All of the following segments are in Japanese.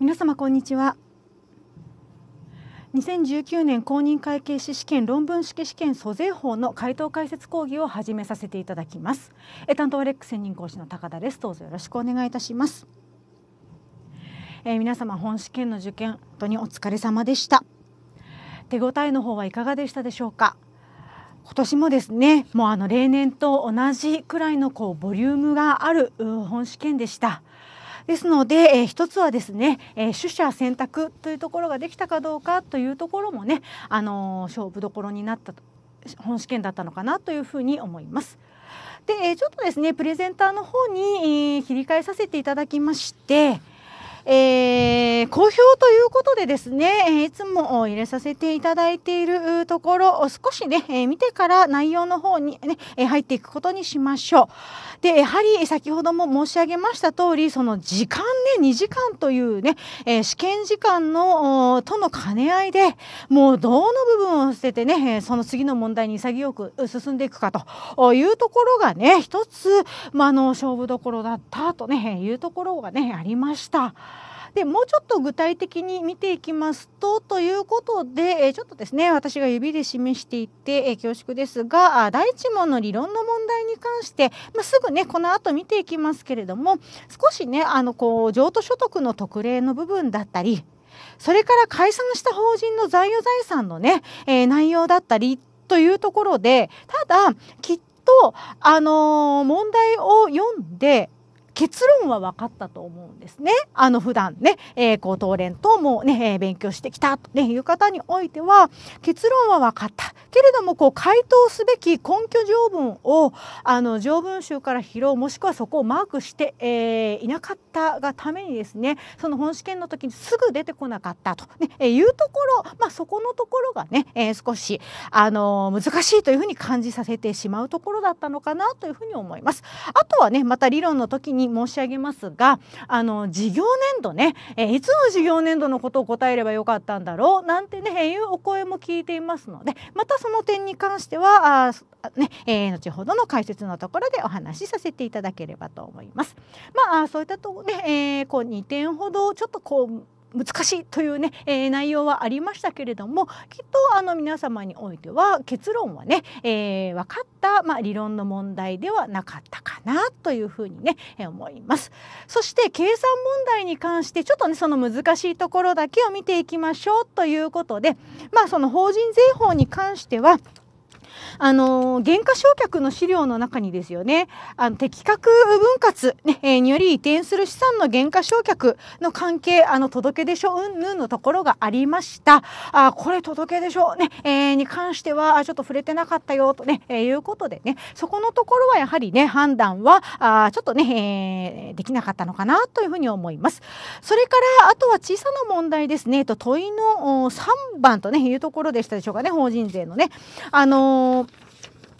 皆様こんにちは2019年公認会計士試験論文式試験租税法の回答解説講義を始めさせていただきます担当レック専任講師の高田ですどうぞよろしくお願いいたしますえー、皆様本試験の受験本当にお疲れ様でした手応えの方はいかがでしたでしょうか今年もですねもうあの例年と同じくらいのこうボリュームがある本試験でしたですので、えー、一つはですね、えー、取捨選択というところができたかどうかというところもね、あのー、勝負どころになった本試験だったのかなというふうに思います。で、えー、ちょっとですねプレゼンターの方に、えー、切り替えさせていただきまして。えー、好評ということでですね、いつも入れさせていただいているところを少しね、え見てから内容の方にね、え入っていくことにしましょう。で、やはり先ほども申し上げました通り、その時間ね、2時間というね、え試験時間のとの兼ね合いで、もうどの部分を捨ててね、その次の問題に潔く進んでいくかというところがね、一つ、まあ、の勝負どころだったとね、いうところがね、ありました。でもうちょっと具体的に見ていきますとということでちょっとですね私が指で示していて恐縮ですが第一問の理論の問題に関して、まあ、すぐねこの後見ていきますけれども少しねあのこう譲渡所得の特例の部分だったりそれから解散した法人の財与財産のね、えー、内容だったりというところでただきっとあのー、問題を読んで結論は分かったと思うんですね。あの普段ね、えー、こう東連等もね、え勉強してきたと、ね、いう方においては結論は分かったけれどもこう回答すべき根拠条文をあの条文集から拾うもしくはそこをマークして、えー、いなかったがためにですねその本試験の時にすぐ出てこなかったと、ねえいうところ、まあ、そこのところがね、えー、少し、あの難しいというふうに感じさせてしまうところだったのかなというふうに思います。あとはねまた理論の時にに申し上げますがあの事業年度ね、えいつの事業年度のことを答えればよかったんだろうなんてねいうお声も聞いていますのでまたその点に関してはあね、えー、後ほどの解説のところでお話しさせていただければと思います。まあそういったとね、えー、こう2点ほどちょっとこう難しいというね、えー、内容はありましたけれどもきっとあの皆様においては結論はね、えー、分かった、まあ、理論の問題ではなかったかなというふうにね思います。そして計算問題に関してちょっとねその難しいところだけを見ていきましょうということでまあその法人税法に関してはあの減価償却の資料の中にですよね、あの、適格分割、ね、えにより移転する資産の減価償却の関係、あの、届け出書、うんぬんのところがありました。あ、これ届け出書、ね、えー、に関しては、ちょっと触れてなかったよ、とね、えー、いうことでね、そこのところはやはりね、判断は、あちょっとね、えー、できなかったのかな、というふうに思います。それから、あとは小さな問題ですね、と、問いの3番とね、いうところでしたでしょうかね、法人税のね。あのーのー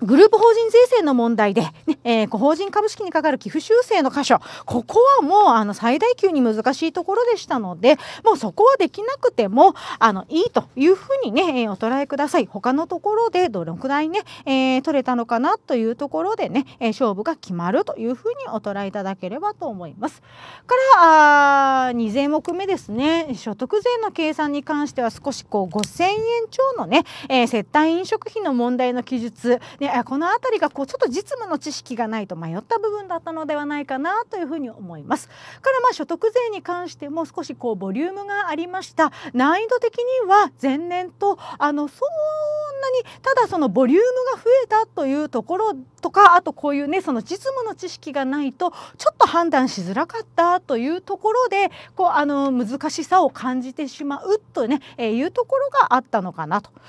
グループ法人税制の問題で、ねえー、法人株式にかかる寄付修正の箇所ここはもうあの最大級に難しいところでしたのでもうそこはできなくてもあのいいというふうに、ね、えー、お捉えください他のところでどのくらいね、えー、取れたのかなというところでね、えー、勝負が決まるというふうにお捉えいただければと思います。からあ2税目目ですね所得税の計算に関しては少しこう5000円超のね、えー、接待飲食費の問題の記述、ね、この辺りがこうちょっと実務の知識がないと迷った部分だったのではないかなというふうに思います。からまあ所得税に関しても少しこうボリュームがありました難易度的には前年とあのそんなにただそのボリュームが増えたというところとかあとこういうねその実務の知識がないとちょっと判断しづらかったというところでこうあの難しさを感じてしまうとね、えー、いうところがあったのかなと。か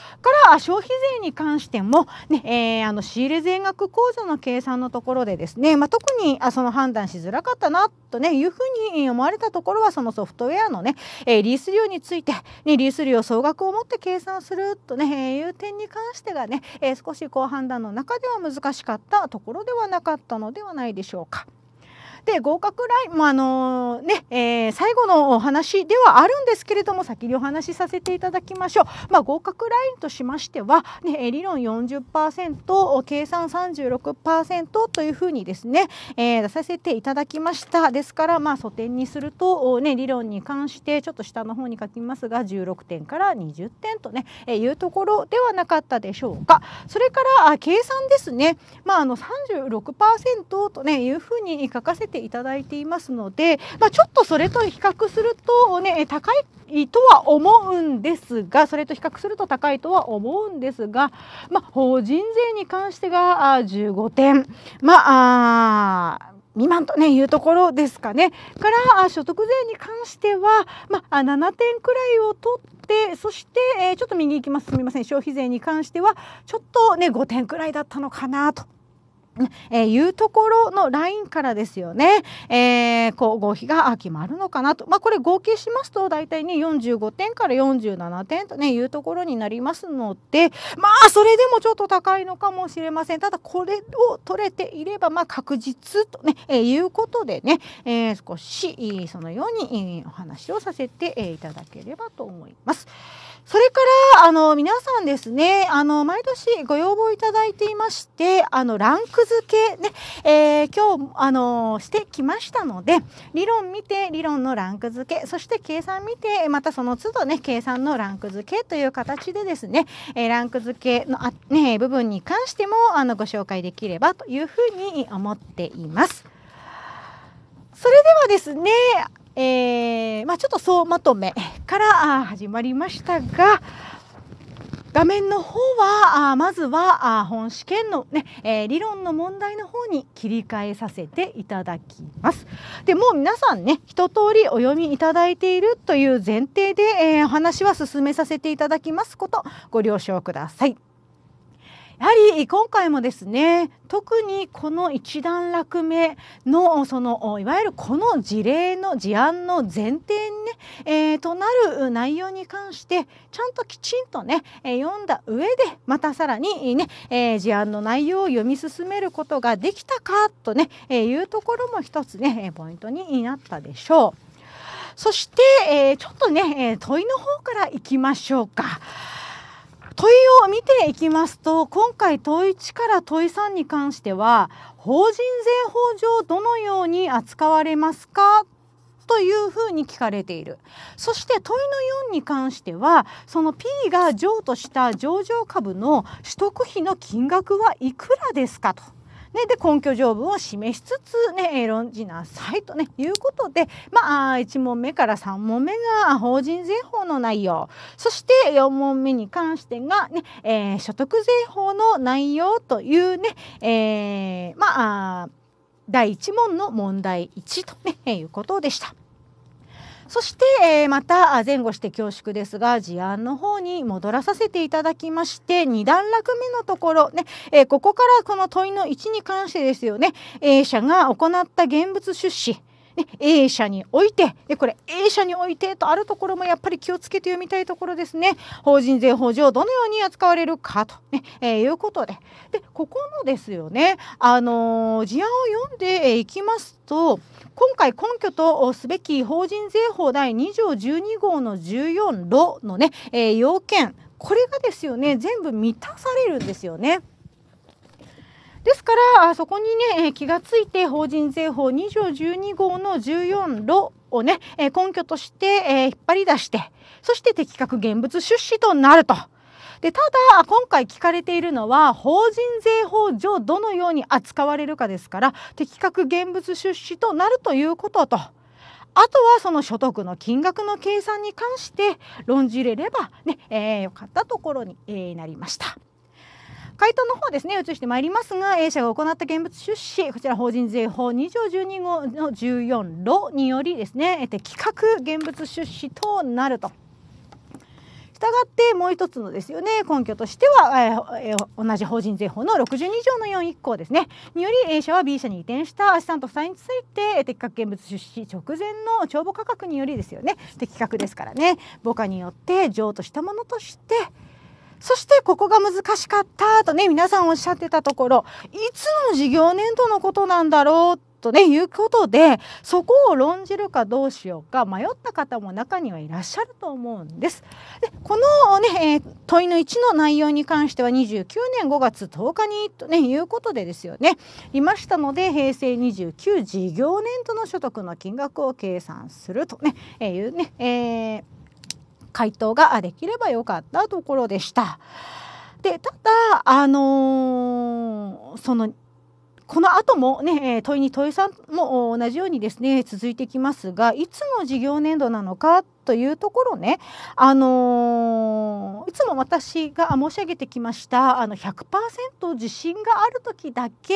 ら消費税に関してもね、えーあの仕入れ税額控除の計算のところでですね、まあ、特にあその判断しづらかったなと、ね、いうふうに思われたところはそのソフトウェアのね、えー、リース料について、ね、リース料総額をもって計算すると、ね、いう点に関してがね、えー、少しこう判断の中では難しかったところではなかったのではないでしょうか。で合格ラインまあのね、えー、最後のお話ではあるんですけれども先にお話しさせていただきましょう、まあ、合格ラインとしましては、ね、理論40%計算36%というふうにですね、えー、出させていただきましたですからまあ素点にすると、ね、理論に関してちょっと下の方に書きますが16点から20点とね、えー、いうところではなかったでしょうかそれから計算ですね、まあ、あの36%と、ね、いうふうに書かせてていただいていますので、まあ、ちょっとそれと比較すると、ね、高いとは思うんですがそれと比較すると高いとは思うんですが、まあ、法人税に関してが15点、まあ、未満と、ね、いうところですかね。から所得税に関しては、まあ、7点くらいを取ってそして、えちょっと右行きますすみません消費税に関してはちょっと、ね、5点くらいだったのかなとえー、いうところのラインからですよね、えー、こう合否が決まるのかなと、まあ、これ合計しますと大体ね45点から47点と、ね、いうところになりますのでまあそれでもちょっと高いのかもしれませんただこれを取れていればまあ確実とね、えー、いうことでね、えー、少しそのようにお話をさせていただければと思います。それから、あの、皆さんですね、あの、毎年ご要望いただいていまして、あの、ランク付けね、えー、今日、あの、してきましたので、理論見て、理論のランク付け、そして計算見て、またその都度ね、計算のランク付けという形でですね、えー、ランク付けのあ、ね、部分に関しても、あの、ご紹介できればというふうに思っています。それではですね、えー、まあ、ちょっと総まとめから始まりましたが、画面の方はあまずはあ本試験のね、えー、理論の問題の方に切り替えさせていただきます。でもう皆さんね一通りお読みいただいているという前提で、えー、お話は進めさせていただきますことご了承ください。やはり今回もですね特にこの一段落目のそのいわゆるこの事例の事案の前提にね、えー、となる内容に関してちゃんときちんとね、読んだ上でまたさらにね、えー、事案の内容を読み進めることができたかとね、えー、いうところも一つねポイントになったでしょう。そして、えー、ちょっとね、問いの方からいきましょうか。問いを見ていきますと今回問い1から問い3に関しては法人税法上どのように扱われますかというふうに聞かれているそして問いの4に関してはその P が譲渡した上場株の取得費の金額はいくらですかと。ね、で根拠条文を示しつつ、ね、論じなさいと、ね、いうことで、まあ、1問目から3問目が法人税法の内容そして4問目に関してがね、えー、所得税法の内容というね、えー、まあ、第1問の問題1と、ね、いうことでした。そして、えー、また前後して恐縮ですが事案の方に戻らさせていただきまして2段落目のところね、えー、ここからこの問いの1に関してですよね、A 社が行った現物出資ね、A 社においてでこれ A 社においてとあるところもやっぱり気をつけて読みたいところですね法人税法上どのように扱われるかとね、えー、いうことででここのですよね、あのー、事案を読んでいきますと今回根拠とすべき法人税法第2条12号の14路のね、えー、要件これがですよね全部満たされるんですよね。ですから、そこにね、気がついて法人税法2条12号の14路をね、根拠として、引っ張り出して、そして的確現物出資となると。でただ今回聞かれているのは法人税法上どのように扱われるかですから的確現物出資となるということと。あとはその所得の金額の計算に関して論じれればね、えー、よかったところに、えー、なりました。回答の方ですね移してまいりますが A 社が行った現物出資こちら法人税法2条12号の14路によりですね的確現物出資となると。したがってもう一つのですよね根拠としては、えーえー、同じ法人税法の62条の4 1項ですねにより A 社は B 社に移転したアシスタント負債について的確現物出資直前の帳簿価格によりですよね的確ですからね母価によって譲渡したものとしてそしてここが難しかったとね皆さんおっしゃってたところいつの事業年度のことなんだろうとねいうことでそこを論じるかどうしようか迷った方も中にはいらっしゃると思うんです。でこのね、えー、問いの1の内容に関しては29年5月10日にと、ね、いうことでですよねいましたので平成29事業年度の所得の金額を計算するとね、えー、いうね、えー回答ができればよかったところでした。でただあのー、そのこの後もね、え問いに問いさんも同じようにですね続いてきますがいつの事業年度なのかというところね、あのー、いつも私が申し上げてきましたあの100%自信がある時だけ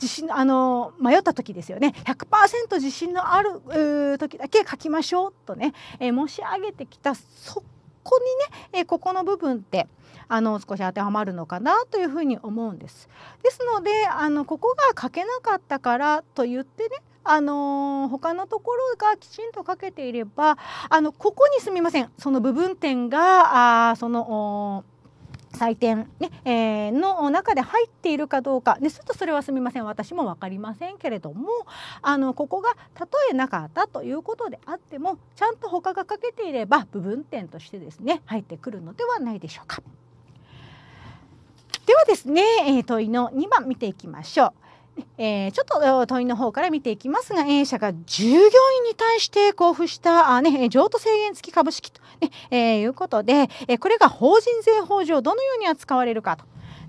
自信あのー、迷った時ですよね100%自信のある時だけ書きましょうとね、えー、申し上げてきたそここにね、えここの部分ってあの少し当てはまるのかなというふうに思うんです。ですのであのここが書けなかったからと言ってねあのー、他のところがきちんと書けていればあのここにすみませんその部分点があその。採点ね、えー、の中で入っているかどうか、ね、すとそれはすみません私も分かりませんけれどもあのここがたとえなかったということであってもちゃんと他が欠けていれば部分点としてですね入ってくるのではないでしょうか。ではですね、えー、問いの2番見ていきましょう。えー、ちょっと問いの方から見ていきますが、A 社が従業員に対して交付したあ、ね、譲渡制限付き株式と、ねえー、いうことで、えこれが法人税法上どのように扱われるかと。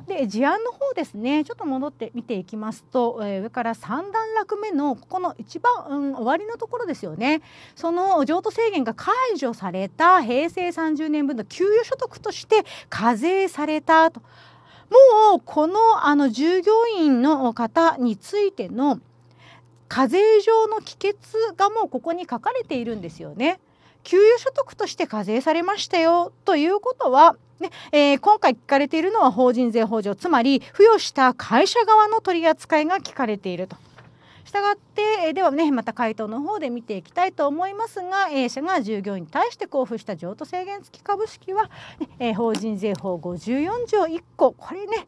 で事案の方ですねちょっと戻って見ていきますと、えー、上から3段落目のここの一番、うん、終わりのところですよねその譲渡制限が解除された平成30年分の給与所得として課税されたともうこのあの従業員の方についての課税上の帰結がもうここに書かれているんですよね。給与所得として課税されましたよということは、ねえー、今回聞かれているのは法人税法上つまり付与した会社側の取り扱いが聞かれていると。したがって、ではねまた回答の方で見ていきたいと思いますが A 社が従業員に対して交付した譲渡制限付き株式は、ね、法人税法54条1項これね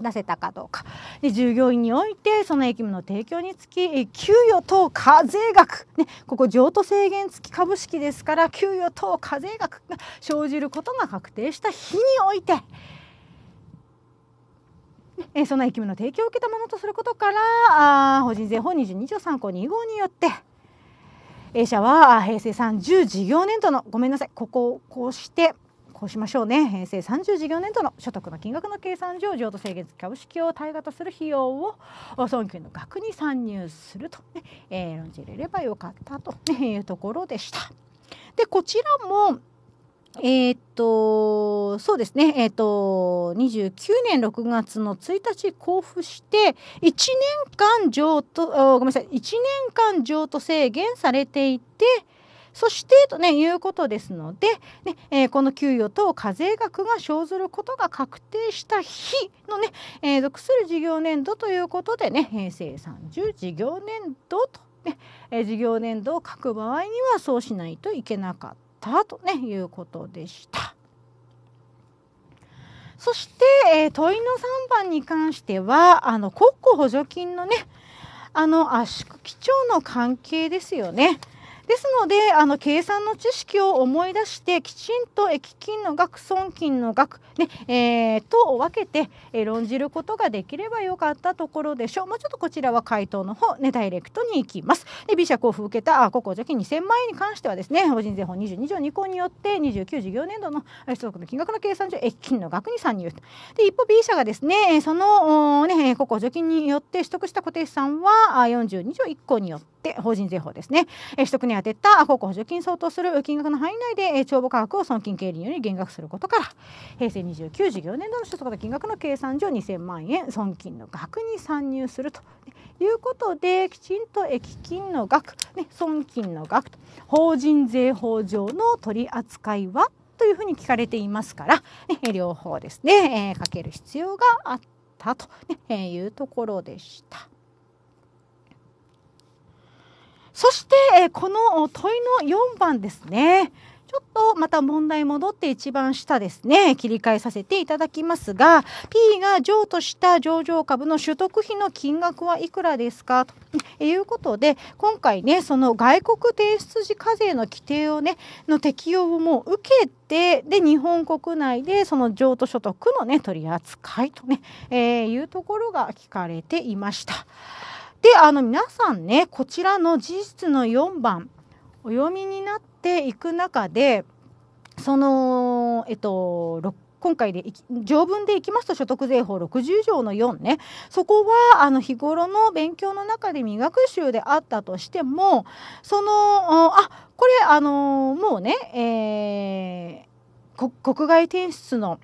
出せたかどうかで従業員においてその役務の提供につき給与等課税額、ね、ここ譲渡制限付き株式ですから給与等課税額が生じることが確定した日においてえー、そんな生き物の提供を受けたものとすることからあ法人税法22条3項2号によって A 社は平成30事業年度のごめんなさいここをこうしてこうしましょうね平成30事業年度の所得の金額の計算上譲渡制限株式を対価とする費用を損給の額に参入すると、ねえー、論じれればよかったと、いうところでした。でこちらもえー、っと、そうですね、えー、っと、29年6月の1日交付して、1年間譲渡、ごめんなさい、1年間譲渡制限されていて、そしてとねいうことですので、ねえー、この給与等課税額が生ずることが確定した日のね、えー、属する事業年度ということでね平成30事業年度とね、ねえー、事業年度を書く場合にはそうしないといけなかった。ったと、ね、いうことでした。そして、えー、問いの3番に関してはあの国庫補助金のねあの圧縮基調の関係ですよね。ですのであの計算の知識を思い出してきちんと益金の額損金の額、ねえー、と分けて、えー、論じることができればよかったところでしょうもうちょっとこちらは回答の方、ね、ダイレクトに行きますで B 社交付受けた個々助金2000万円に関してはですね法人税法22条2項によって29事業年度の所得の金額の計算上益金の額に参入で一方 B 社がですねそのおね個々助金によって取得した固定資産は42条1項によって法人税法ですね取得年当てた国庫補助金相当する金額の範囲内で帳簿価格を損金経理により減額することから平成29事業年度の所得の金額の計算上2000万円損金の額に算入するということできちんと益金の額、ね、損金の額と法人税法上の取り扱いはというふうに聞かれていますから、ね、両方ですね、えー、かける必要があったとねえいうところでした。そして、えこの問いの4番ですね。ちょっとまた問題戻って一番下ですね、切り替えさせていただきますが、P が譲渡した上場株の取得費の金額はいくらですかということで、今回ね、その外国提出時課税の規定をね、の適用をもう受けて、で、日本国内でその譲渡所得のね、取り扱いとね、えー、いうところが聞かれていました。であの皆さんねこちらの事実の4番お読みになっていく中でそのえっと今回で条文でいきますと所得税法60条の4ねそこはあの日頃の勉強の中で未学習であったとしてもそのあこれあのもうね、えー、国外転出の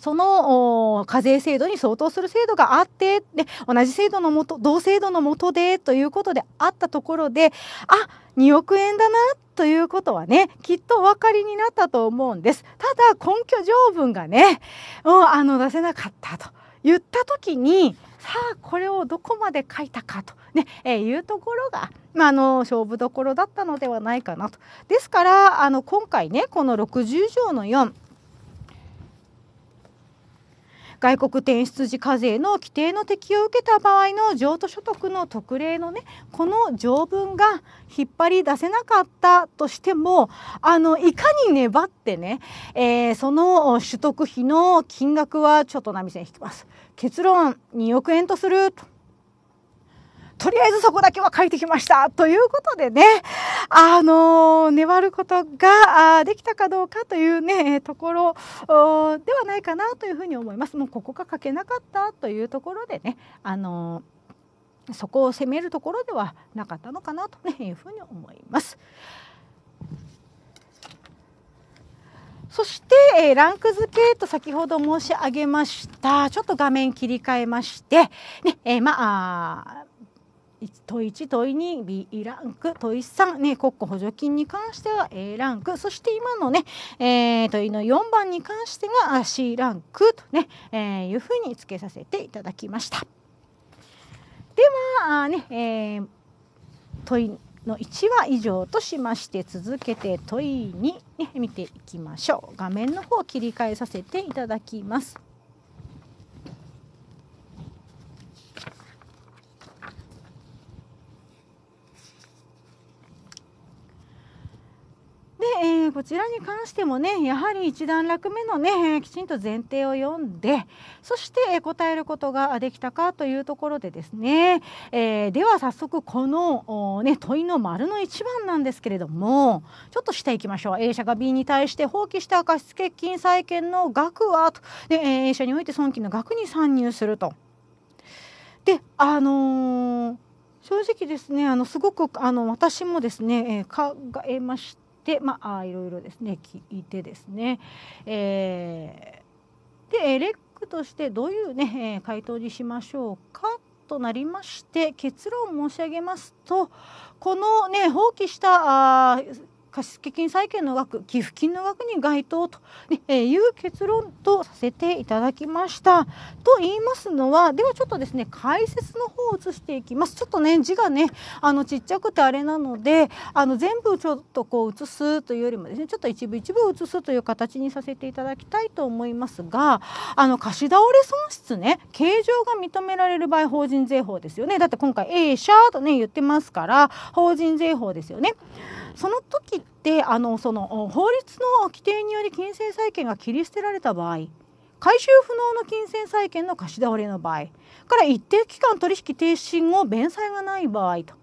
その課税制度に相当する制度があってで同じ制度のもと同制度のもとでということであったところであ2億円だなということはねきっとお分かりになったと思うんですただ根拠条文がねうん、あの出せなかったと言った時にさあこれをどこまで書いたかとね、えー、いうところが、まあ、あの勝負どころだったのではないかなと。ですからあの今回ねこの60条の4外国転出時課税の規定の適用を受けた場合の譲渡所得の特例のねこの条文が引っ張り出せなかったとしてもあのいかに粘ってね、えー、その取得費の金額はちょっと波線引きます。結論2億円とするととりあえずそこだけは書いてきましたということでね、あの粘ることができたかどうかというね、ところではないかなというふうに思います。もうここが書けなかったというところでね、あのそこを責めるところではなかったのかなというふうに思います。そして、ランク付けと先ほど申し上げました。ちょっと画面切り替えまして、ね、えー、まあ、問1問2 B ランク問3、ね、国庫補助金に関しては A ランクそして今のね、えー、問いの4番に関しては C ランクとね、えー、いうふうにつけさせていただきました。ではね、えー、問いの1は以上としまして続けて問2、ね、見ていきましょう。画面の方を切り替えさせていただきます。で、えー、こちらに関してもねやはり一段落目のね、えー、きちんと前提を読んでそして、えー、答えることができたかというところでですね、えー、では早速この、ね、問いの丸の1番なんですけれどもちょっと下行きましょう A 社が B に対して放棄した貸付金債権の額はとで A 社において損金の額に参入すると。であのー、正直ですねあのすごくあの私もですね、えー、考えました。でまあいろいろですね聞いてですね、えー、でレックとしてどういうね回答にしましょうかとなりまして結論を申し上げますとこのね放棄した貸付金債権の額寄付金の額に該当と、ねえいう結論とさせていただきました。と言いますのはではちょっとですね解説の方を移していきます。ちょっとね字がねあのちっちゃくてあれなのであの全部ちょっとこう移すというよりもですねちょっと一部一部移すという形にさせていただきたいと思いますがあの貸し倒れ損失ね形状が認められる場合法人税法ですよねだって今回 A 社とね言ってますから法人税法ですよね。その時であのその法律の規定により金銭債権が切り捨てられた場合回収不能の金銭債権の貸し倒れの場合から一定期間取引停止後弁済がない場合と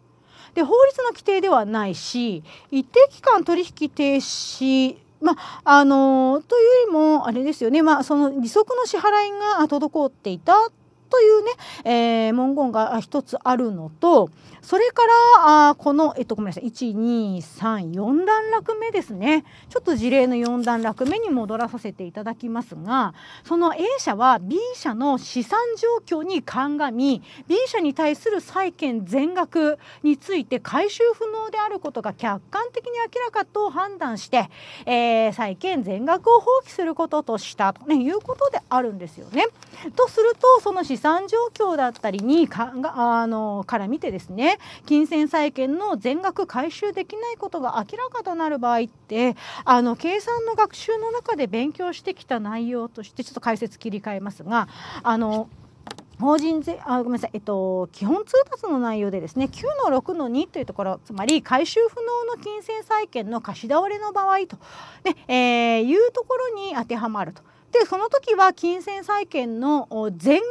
で法律の規定ではないし一定期間取引停止まあ、あのというよりもあれですよね、まあ、その利息の支払いが滞っていたというね、えー、文言が一つあるのとそれからあこの、えっと、ごめんなさい1234段落目ですねちょっと事例の4段落目に戻らさせていただきますがその A 社は B 社の資産状況に鑑み B 社に対する債権全額について回収不能であることが客観的に明らかと判断して、えー、債権全額を放棄することとしたと、ね、いうことであるんですよね。とするとその資資産状況だったりにかがあのから見てですね金銭債権の全額回収できないことが明らかとなる場合ってあの計算の学習の中で勉強してきた内容としてちょっと解説切り替えますがあの法人税あごめんなさい、えっと、基本通達の内容でですね9の6の2というところつまり回収不能の金銭債権の貸し倒れの場合と、ねえー、いうところに当てはまると。でその時は金銭債権の全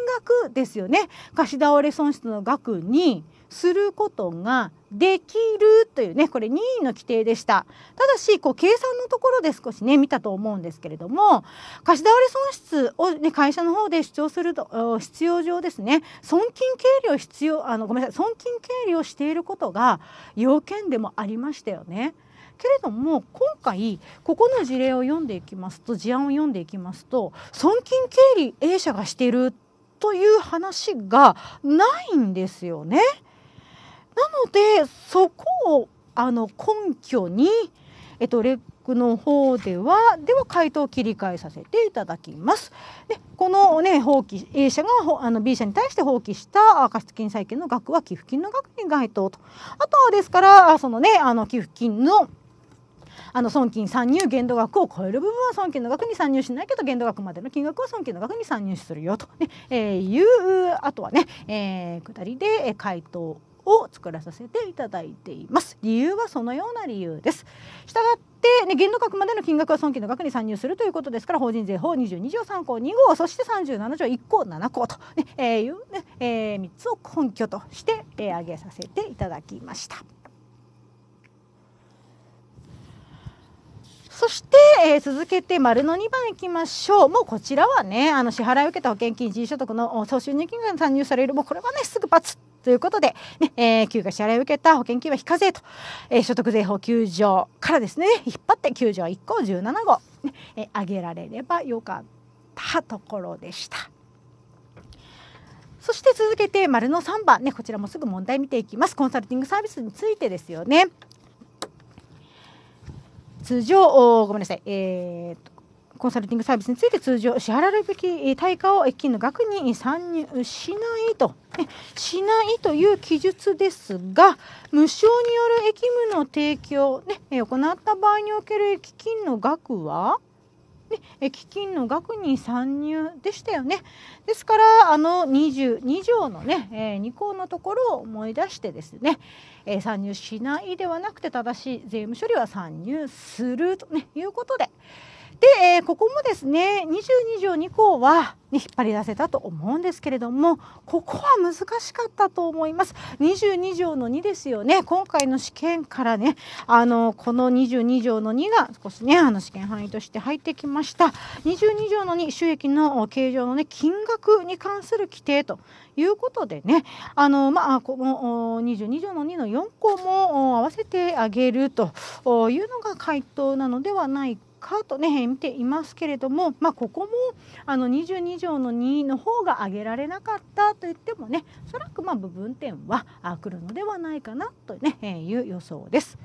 額ですよね貸し倒れ損失の額にすることができるというねこれ任意の規定でしたただしこう計算のところで少しね見たと思うんですけれども貸し倒れ損失を、ね、会社の方で主張すると必要上ですね損金計量必要あのごめんなさい損金計量していることが要件でもありましたよね。けれども今回ここの事例を読んでいきますと事案を読んでいきますと損金経理 A 社がしているという話がないんですよね。なのでそこをあの根拠に、えっと、レックの方ではでは回答を切り替えさせていただきます。でこの、ね、放棄 A 社があの B 社に対して放棄した貸付金債権の額は寄付金の額に該当とあとはですからその、ね、あの寄付金のあの損金参入限度額を超える部分は損金の額に参入しないけど限度額までの金額は損金の額に参入するよとね、ねえー、いうあとはね、えー、下りで回答を作らさせていただいています。理由はそのような理由です。したがって、ね、限度額までの金額は損金の額に算入するということですから法人税法22条3項2号そして37条1項7項と、ねえーいうねえー、3つを根拠として、えー、挙げさせていただきました。そして、えー、続けて丸の2番いきましょう。もうこちらはね、あの支払いを受けた保険金、自由所得の総収入金が参入される、もうこれはね、すぐバということで、ねえー、給付支払いを受けた保険金は非課税と、えー、所得税法9条からですね、引っ張って9条1項17号、ねえー、上げられればよかったところでした。そして続けて丸の3番ねこちらもすぐ問題見ていきますコンサルティングサービスについてですよね通常、ごめんなさい、えー、コンサルティングサービスについて通常支払うべき対価を金の額に参入しないと、ね、しないという記述ですが、無償による役務の提供、ね、行った場合における基金の額は、ね、基金の額に参入でしたよね。ですからあの22条のね、え2項のところを思い出してですね、えー、参入しないではなくて正しい税務処理は参入すると、いうことで。で、えー、ここもですね22条2項は、ね、引っ張り出せたと思うんですけれどもここは難しかったと思います22条の2ですよね今回の試験からねあのこの22条の2が少しねあの試験範囲として入ってきました22条の2収益の計上のね金額に関する規定ということでねあのまあこの22条の2の4項も合わせてあげるというのが回答なのではないかうとね見ていますけれども、まあ、ここもあの22条の2の方が挙げられなかったといってもねおそらくま部分点は来るのではないかなと、ねえいう予想です。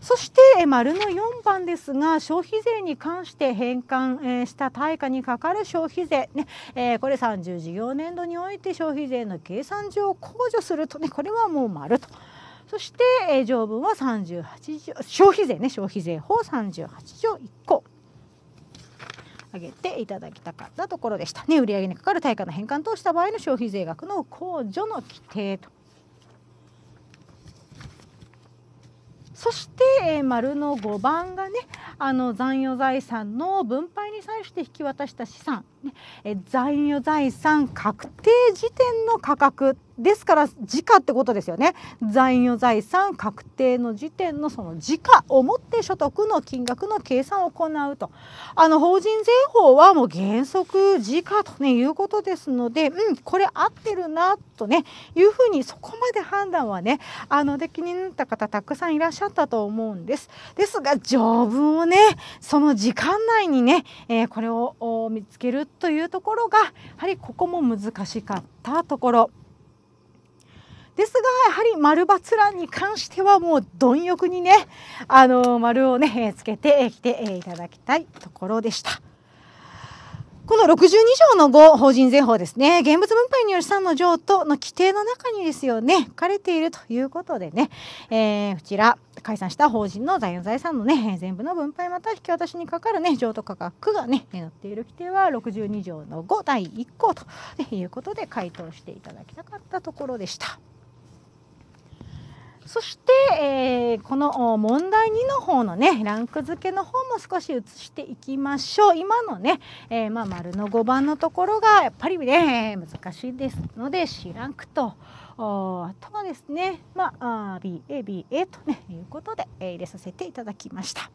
そして丸の4番ですが消費税に関して返還した対価にかかる消費税、ねえー、これ30事業年度において消費税の計算上控除すると、ね、これはもう丸と。そして、えー、条文は38条消費税ね消費税法38条1項上げていただきたかったところでしたね売上にかかる対価の返還とした場合の消費税額の控除の規定と。そして、えー、丸の5番がねあの残余財産の分配に際して引き渡した資産ね、え残余財産確定時点の価格ですから時価ってことですよね残余財産確定の時点のその時価をもって所得の金額の計算を行うとあの法人税法はもう原則時価と、ね、いうことですので、うん、これ合ってるなとねいうふうにそこまで判断はねあので気になった方たくさんいらっしゃったと思うんですですが条文をねその時間内にね、えー、これを見つけるというところがやはりここも難しかったところですがやはり丸バツ欄に関してはもう貪欲にねあの丸をねつけてきていただきたいところでした。この62条の5、法人税法ですね、現物分配による資産の譲渡の規定の中にですよね、書かれているということでね、えー、こちら、解散した法人の財務財産のね、全部の分配または引き渡しにかかるね、譲渡価格がね、載っている規定は62条の5第1項ということで回答していただきたかったところでした。そして、えー、この問題2の方のねランク付けの方も少し移していきましょう今のね、えー、まあ、丸の5番のところがやっぱりね難しいですので C ランクと。あとはですね、まあ、BABA と、ね、いうことで、え入れさせていただきました。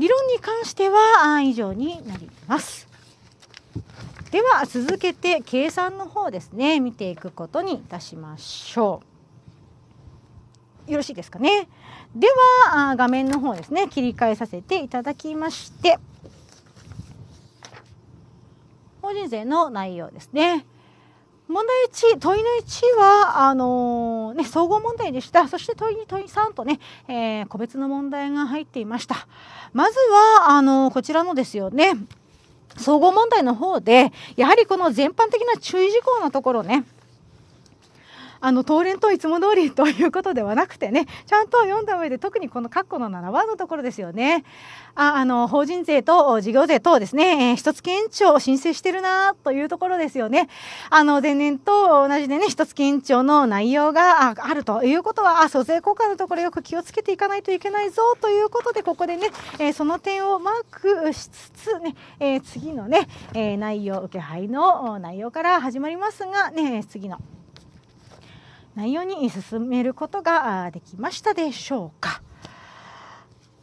理論に関しては以上になります。では続けて計算の方ですね見ていくことにいたしましょう。よろしいですかね。では画面の方ですね切り替えさせていただきまして法人税の内容ですね。問題1問いの1はあのー、ね、総合問題でしたそして問い2問い3とね、えー、個別の問題が入っていましたまずはあのー、こちらのですよね総合問題の方でやはりこの全般的な注意事項のところねあの当連といつも通りということではなくてね ちゃんと読んだ上で特にこの括弧の7番のところですよねああの法人税と事業税等ですね、えー、一月延長を申請してるなというところですよねあの前年と同じでね一月延長の内容があるということはあ租税効果のところよく気をつけていかないといけないぞということでここでね、えー、その点をマークしつつね、えー、次のね、えー、内容受け配の内容から始まりますがね次の。内容に進めることができましたでしょうか。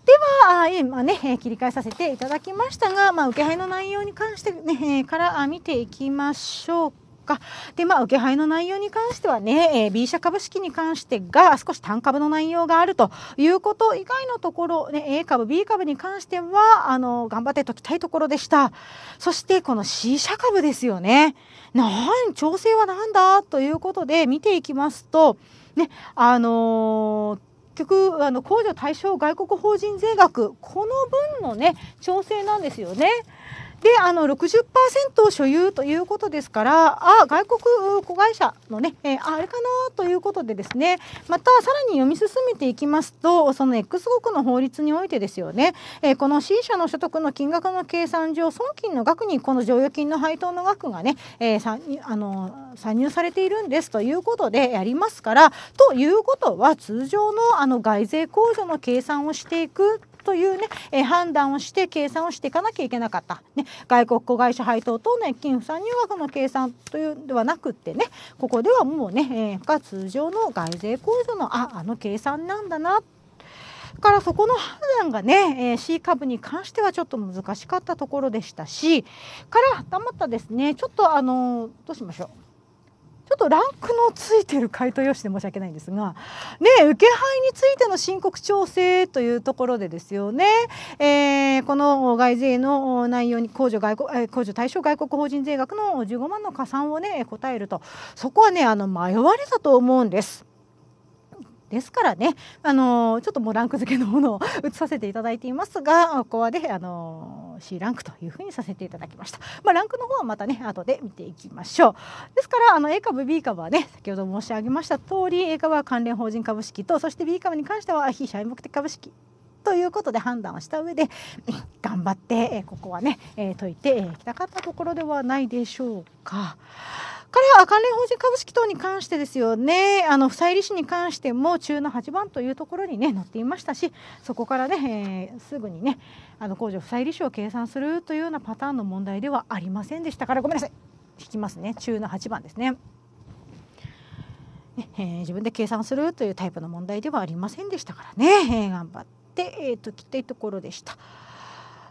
では、今ね、切り替えさせていただきましたが、まあ、受け配の内容に関して、ね、から見ていきましょうかで、まあ、受け配の内容に関してはね、えー、B 社株式に関してが少し単株の内容があるということ以外のところ、ね、A 株 B 株に関してはあの頑張ってときたいところでしたそしてこの C 社株ですよねなん調整はなんだということで見ていきますとねあのー結局あの控除対象外国法人税額この分のね調整なんですよね。であの60%所有ということですからあ外国子会社のね、えー、あれかなということでですねまたさらに読み進めていきますとその X 国の法律においてですよね、えー、この C 社の所得の金額の計算上損金の額にこの剰余金の配当の額がね、えー、あの入されているんですということでやりますからということは通常のあの外税控除の計算をしていくというね、え判断をして計算をしていかなきゃいけなかった、ね、外国子会社配当等の一金不参入額の計算というのではなくってねここではもうね、えー、が通常の外税控除のああの計算なんだなからそこの判断がね、えー、C 株に関してはちょっと難しかったところでしたしから黙ったですねちょっとあのどうしましょうちょっとランクのついてる回答用紙で申し訳ないんですが、ね、受け配についての申告調整というところでですよね、えー、この外税の内容に控除外国控除対象外国法人税額の15万の加算をね答えるとそこはねあの迷われたと思うんです。ですからね、あのー、ちょっともうランク付けのものを移 させていただいていますがここはね、あのー、C ランクというふうにさせていただきました、まあ、ランクの方はまたね後で見ていきましょうですからあの A 株 B 株はね先ほど申し上げました通り A 株は関連法人株式とそして B 株に関しては非社員目的株式ということで判断をした上で 頑張ってここはね解いていきたかったところではないでしょうか。彼は関連法人株式等に関してですよね、あの債利子に関しても中の8番というところに、ね、載っていましたし、そこからね、えー、すぐにね、あの控除不債利子を計算するというようなパターンの問題ではありませんでしたから、ごめんなさい、引きますね、中の8番ですね。ねえー、自分で計算するというタイプの問題ではありませんでしたからね、えー、頑張って、えーと、ときたいところでした。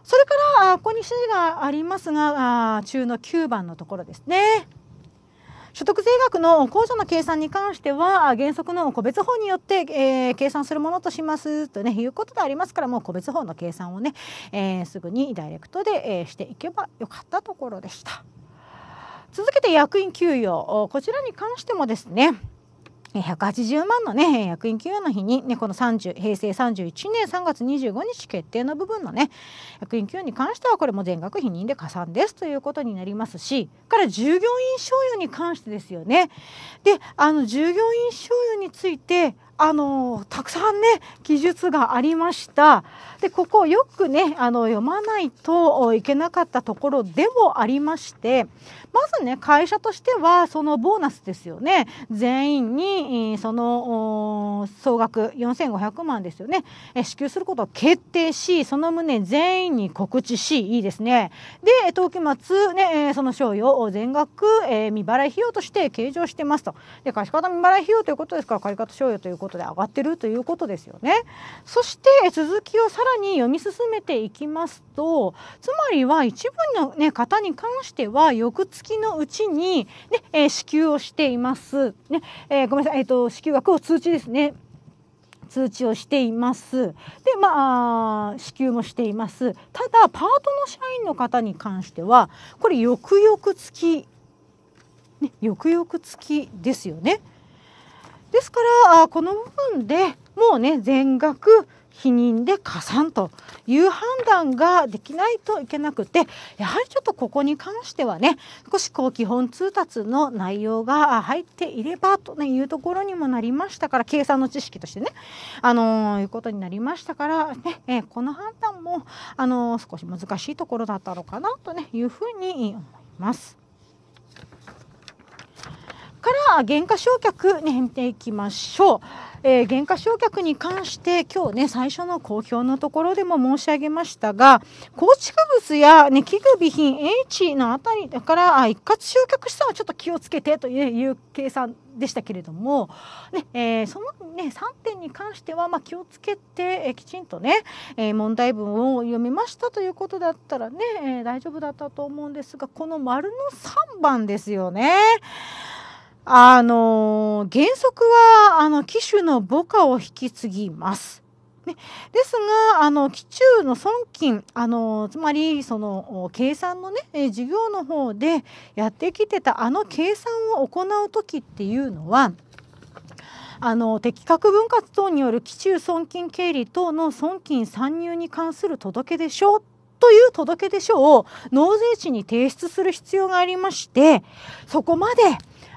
それからここに指示がありますが中の9番のところですね。所得税額の控除の計算に関しては原則の個別法によって、えー、計算するものとしますと、ね、いうことでありますからもう個別法の計算をね、えー、すぐにダイレクトで、えー、していけばよかったところでした。続けて役員給与こちらに関してもですね180万のね役員給与の日に、ね、この30平成31年3月25日決定の部分のね役員給与に関してはこれも全額否認で加算ですということになりますしから従業員賞与に関してですよね。であの従業員賞与についてあのたくさんね記述がありましたでここよくねあの読まないといけなかったところでもありましてまずね会社としてはそのボーナスですよね全員にその総額4500万ですよね支給することを決定しその旨全員に告知しいいですねで当期末ねその賞与を全額未払い費用として計上してますとで貸方未払い費用ということですから借方賞与ということで上がってるということですよね。そして続きをさらに読み進めていきますとつまりは一部の、ね、方に関しては翌月のうちにね、えー、支給をしています。ねえー、ごめんなさい、えーと、と支給額を通知ですね。通知をしています。で、まあ、支給もしています。ただ、パートの社員の方に関しては、これ、翌々月、ね、翌々月ですよね。ですからあこの部分でもうね全額否認で加算という判断ができないといけなくてやはりちょっとここに関してはね少しこう基本通達の内容が入っていればというところにもなりましたから計算の知識としてねあのー、いうことになりましたからね、えー、この判断もあのー、少し難しいところだったのかなと、ね、いうふうに思います。から減価償却ね見ていきましょう。えー、減価償却に関して今日ね最初の公表のところでも申し上げましたが構築物や、ね、器具備品 H のあたりだから一括償却したはちょっと気をつけてという計算でしたけれども、ねえー、その、ね、3点に関しては、まあ、気をつけて、えー、きちんとね、えー、問題文を読みましたということだったらね、えー、大丈夫だったと思うんですがこの丸の3番ですよね。あの原則はあの機種の母家を引き継ぎます。ね、ですがあの機中の損金あのつまりその計算のね、え事業の方でやってきてたあの計算を行う時っていうのはあの適格分割等による基中損金経理等の損金参入に関する届出書という届出書を納税地に提出する必要がありましてそこまで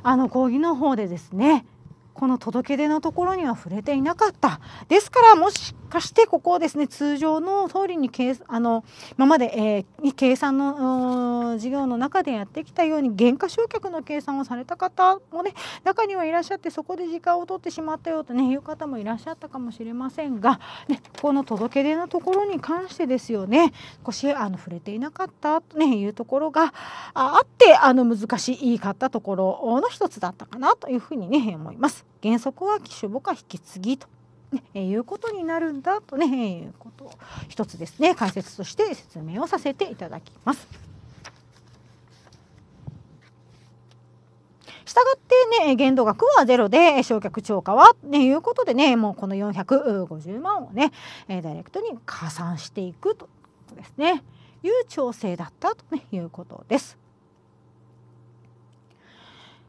あの講義の方でですねこの届け出のところには触れていなかったですからもしそしてここをですね通常の通りに計あの今まで、えー、計算の事業の中でやってきたように減価償却の計算をされた方もね中にはいらっしゃってそこで時間を取ってしまったよとねいう方もいらっしゃったかもしれませんが、ね、この届け出のところに関してですよね少しあの触れていなかったと、ね、いうところがあってあの難しいかったところの一つだったかなというふうにね思います。原則は機種母化引き継ぎとね、えいうことになるんだとね、いうことを一つですね解説として説明をさせていただきます。したがってね、限度額はゼロで、焼却超過は、ね、いうことでね、もうこの450万をね、ダイレクトに加算していくとですね、いう調整だったとね、いうことです。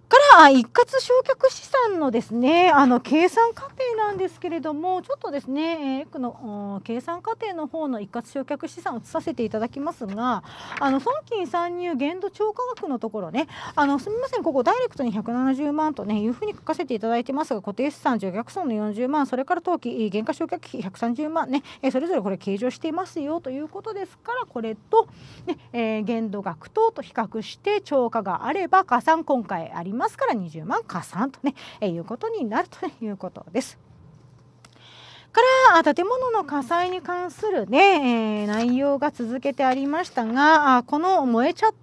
から一括償却資産のですねあの計算過程なんですけれどもちょっとですね、えー、この計算過程の方の一括償却資産を移させていただきますがあの損金参入限度超過額のところねあのすみませんここダイレクトに170万とねいうふうに書かせていただいてますが固定資産除却損の40万それから当期減価償却費130万ね、えー、それぞれこれ計上していますよということですからこれと、ねえー、限度額等と比較して超過があれば加算今回ありますますから20万加算とね、えいうことになるということです。から建物の火災に関するね、えー、内容が続けてありましたがあこの燃えちゃっ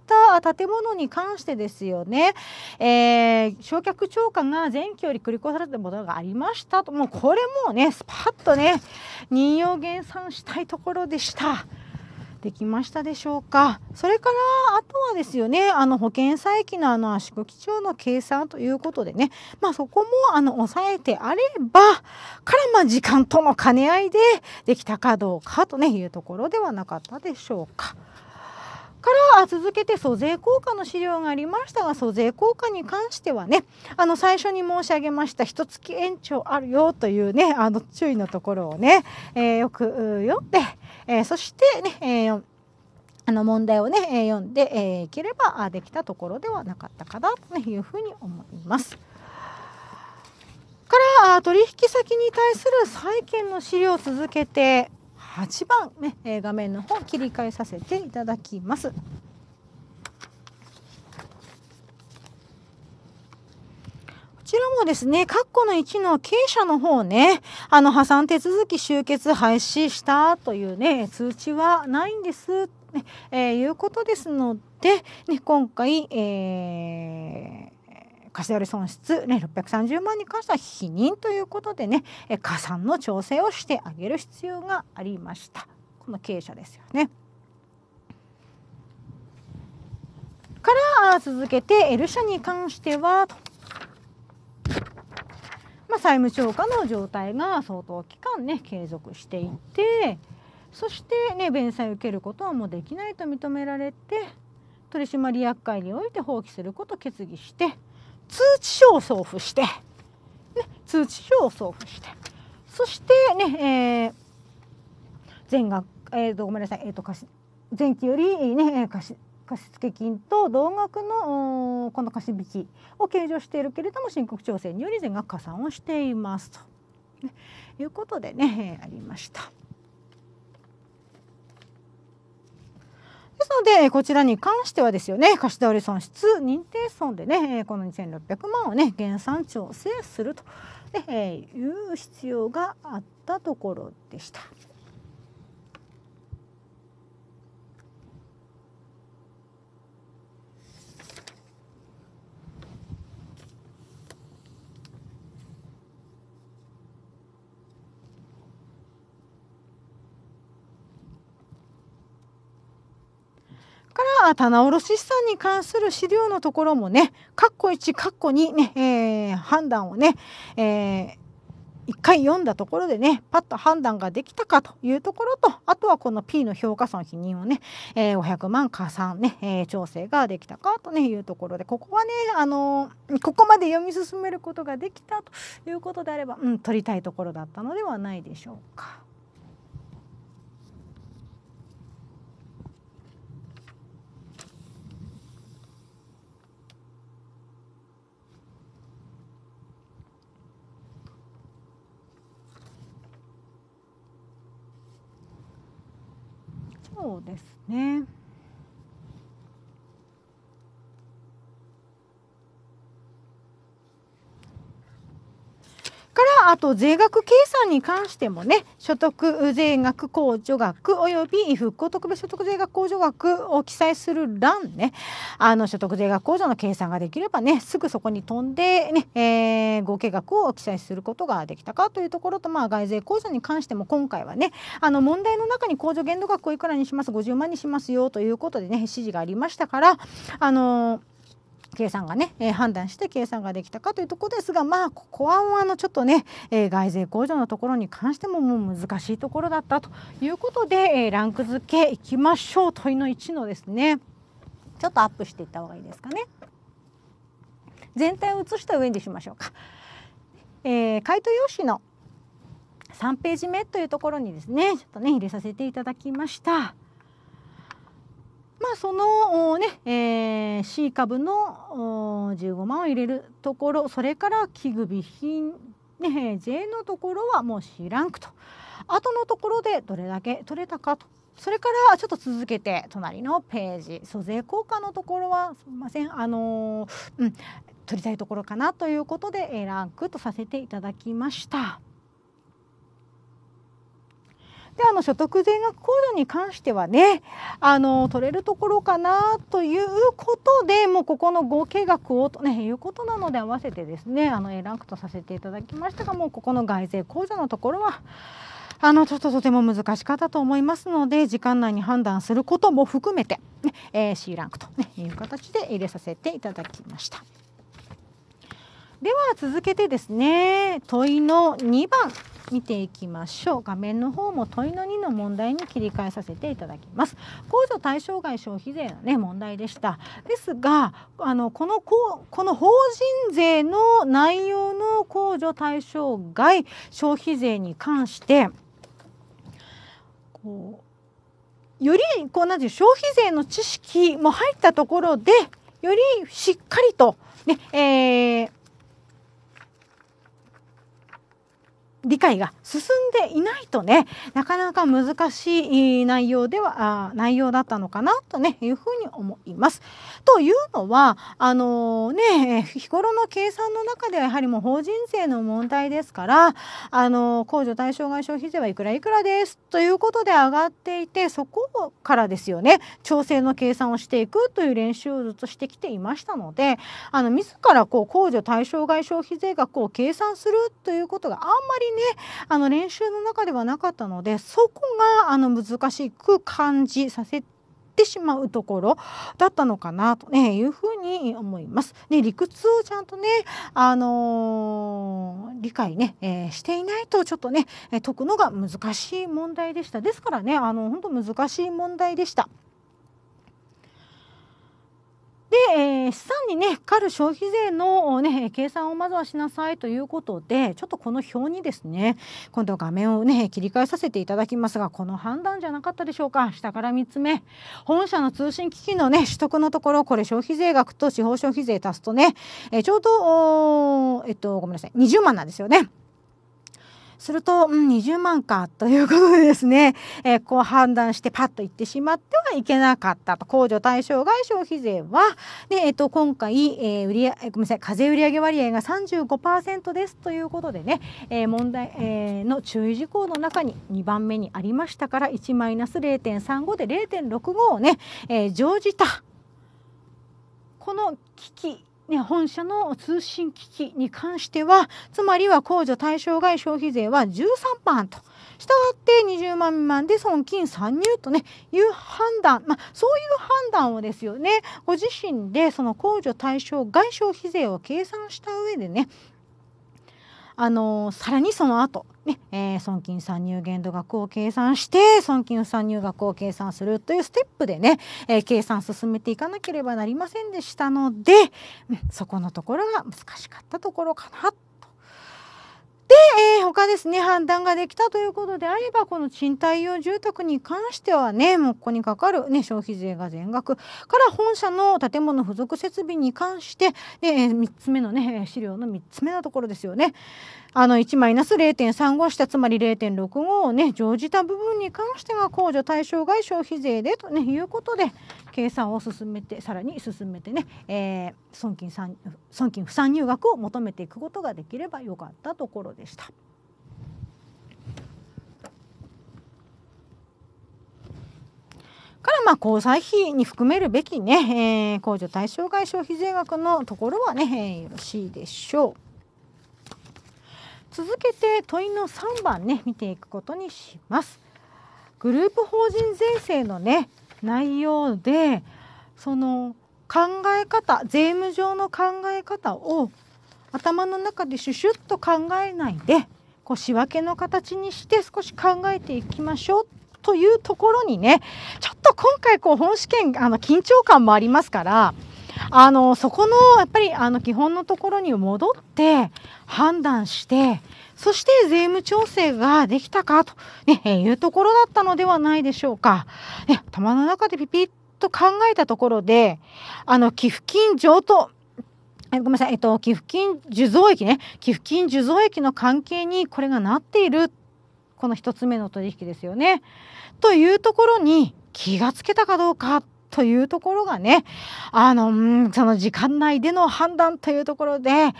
た建物に関してですよね、えー、焼却超過が前期より繰り越されたものがありましたともうこれもねスパッとね人形減産したいところでした。できましたでしょうかそれからあとはですよねあの保険再起のあの圧縮基調の計算ということでね、まあ、そこもあの抑えてあればからまあ時間との兼ね合いでできたかどうかと、ね、いうところではなかったでしょうか。から続けて租税効果の資料がありましたが租税効果に関してはねあの最初に申し上げました一月延長あるよというねあの注意のところをね、えー、よく読んで。えー、そしてね、えーあの問題をね、え読んで、えー、いければできたところではなかったかなというふうに思います。から取引先に対する債権の資料を続けて8番、ね、画面の方切り替えさせていただきます。ちらもですね、括弧の1の経営者の方ね、あの破産手続き終結廃止したというね、通知はないんです、ねえー、いうことですので、ね、今回、えー、貸し割り損失、ね、630万に関しては否認ということでねえ加算の調整をしてあげる必要がありましたこの経営者ですよね。から続けて L 社に関しては債務超過の状態が相当期間ね継続していてそしてね弁済を受けることはもうできないと認められて取締役会において放棄することを決議して通知書を送付して、ね、通知書を送付してそしてね、えー、全額、えー、ごめんなさい、えーと、貸し前期よりね貸し貸付金と同額のこの貸引を計上しているけれども申告調整により全額加算をしていますと、ね、いうことでねありました。ですのでこちらに関してはですよね貸し倒れ損失認定損でねこの2600万をね減産調整するという必要があったところでした。から棚卸資産に関する資料のところもね、括弧1、括弧2ね、えー、判断をね、えー1回読んだところでねパッと判断ができたかというところとあとはこの P の評価損否認をね、えー、500万加算ね、えー、調整ができたかと、ね、いうところでここはね、あのー、ここまで読み進めることができたということであれば、うん、取りたいところだったのではないでしょうか。そうですねあ、あと税額計算に関してもね所得税額控除額および復興特別所得税額控除額を記載する欄ねあの所得税額控除の計算ができればねすぐそこに飛んでね、えー、合計額を記載することができたかというところと、まあ、外税控除に関しても今回はねあの問題の中に控除限度額をいくらにします50万にしますよということでね指示がありましたからあのー計算がね、えー、判断して計算ができたかというところですがまあここはあのちょっとね、えー、外税控除のところに関してももう難しいところだったということで、えー、ランク付けいきましょう問いの1のですねちょっとアップしていった方がいいですかね全体を写した上にしましょうか、えー、回答用紙の3ページ目というところにですねちょっとね入れさせていただきました。まあ、そのね、えー、C 株の15万を入れるところそれから木備品、ね、J のところはもう C ランクと後のところでどれだけ取れたかとそれからちょっと続けて隣のページ租税効果のところはすみませんあのー、うん取りたいところかなということでランクとさせていただきました。であの所得税額控除に関してはねあの取れるところかなということでもうここの合計額をと、ね、いうことなので合わせてですねあの A ランクとさせていただきましたがもうここの外税控除のところはあのちょっととても難しかったと思いますので時間内に判断することも含めて、ねえー、C ランクと、ね、いう形で入れさせていただきました。では続けてですね問いの2番見ていきましょう画面の方も問いの2の問題に切り替えさせていただきます控除対象外消費税のね問題でしたですがあのこのここの法人税の内容の控除対象外消費税に関してこうよりこう同じ消費税の知識も入ったところでよりしっかりとねえー理解が進んでいないとねなかなか難しい内容では内容だったのかなとねいうふうに思います。というのはあのね日頃の計算の中ではやはりもう法人税の問題ですからあの控除対象外消費税はいくらいくらですということで上がっていてそこからですよね調整の計算をしていくという練習をずっとしてきていましたのであの自らこう控除対象外消費税額を計算するということがあんまりねあの練習の中ではなかったのでそこがあの難しく感じさせててしまうところだったのかなというふに思います。ね、理屈をちゃんとね、あのー、理解ね、えー、していないとちょっとね解くのが難しい問題でした。ですからねあの本当難しい問題でした。で、えー、資産にね、かる消費税の、ね、計算をまずはしなさいということで、ちょっとこの表にですね、今度画面をね、切り替えさせていただきますが、この判断じゃなかったでしょうか。下から3つ目。本社の通信機器のね、取得のところ、これ消費税額と地方消費税足すとね、えー、ちょうど、えっと、ごめんなさい、20万なんですよね。すると、うん、20万かということでですね、えー、こう判断してパッと行ってしまってはいけなかったと控除対象外消費税はで、えー、と今回、えー、売りごめんなさい課税売上割合が35%ですということでね、えー、問題、えー、の注意事項の中に2番目にありましたから1マイナス0.35で0.65をね、えー、乗じたこの危機ね、本社の通信機器に関してはつまりは控除対象外消費税は13%と。したがって20万未満で損金参入と、ね、いう判断、まあ、そういう判断をですよねご自身でその控除対象外消費税を計算した上でねあのー、さらにその後ね、えー、損金算入限度額を計算して損金参入額を計算するというステップでね、えー、計算進めていかなければなりませんでしたので、うん、そこのところが難しかったところかなえー、他ですね、判断ができたということであれば、この賃貸用住宅に関してはね、もうここにかかる、ね、消費税が全額から本社の建物付属設備に関して、で3つ目のね、資料の3つ目のところですよね。あの1マイナス0.35したつまり0.65をね乗じた部分に関しては控除対象外消費税でと、ね、いうことで計算を進めてさらに進めてね、えー、損金算損金不算入額を求めていくことができればよかったところでした。からまあ交際費に含めるべきね、えー、控除対象外消費税額のところはね、えー、よろしいでしょう。続けて問いの3番ね見ていくことにします。グループ法人税制のね内容でその考え方税務上の考え方を頭の中でシュシュッと考えないでこう仕分けの形にして少し考えていきましょうというところにねちょっと今回こう本試験あの緊張感もありますからあのそこのやっぱりあの基本のところに戻って判断してそして税務調整ができたかと、ね、いうところだったのではないでしょうか。ね、玉の中でピピッと考えたところであの寄付金譲渡ごめんなさい、えっと、寄付金受贈益ね寄付金受贈益の関係にこれがなっているこの1つ目の取引ですよね。というところに気がつけたかどうかというところがね、あの、その時間内での判断というところで、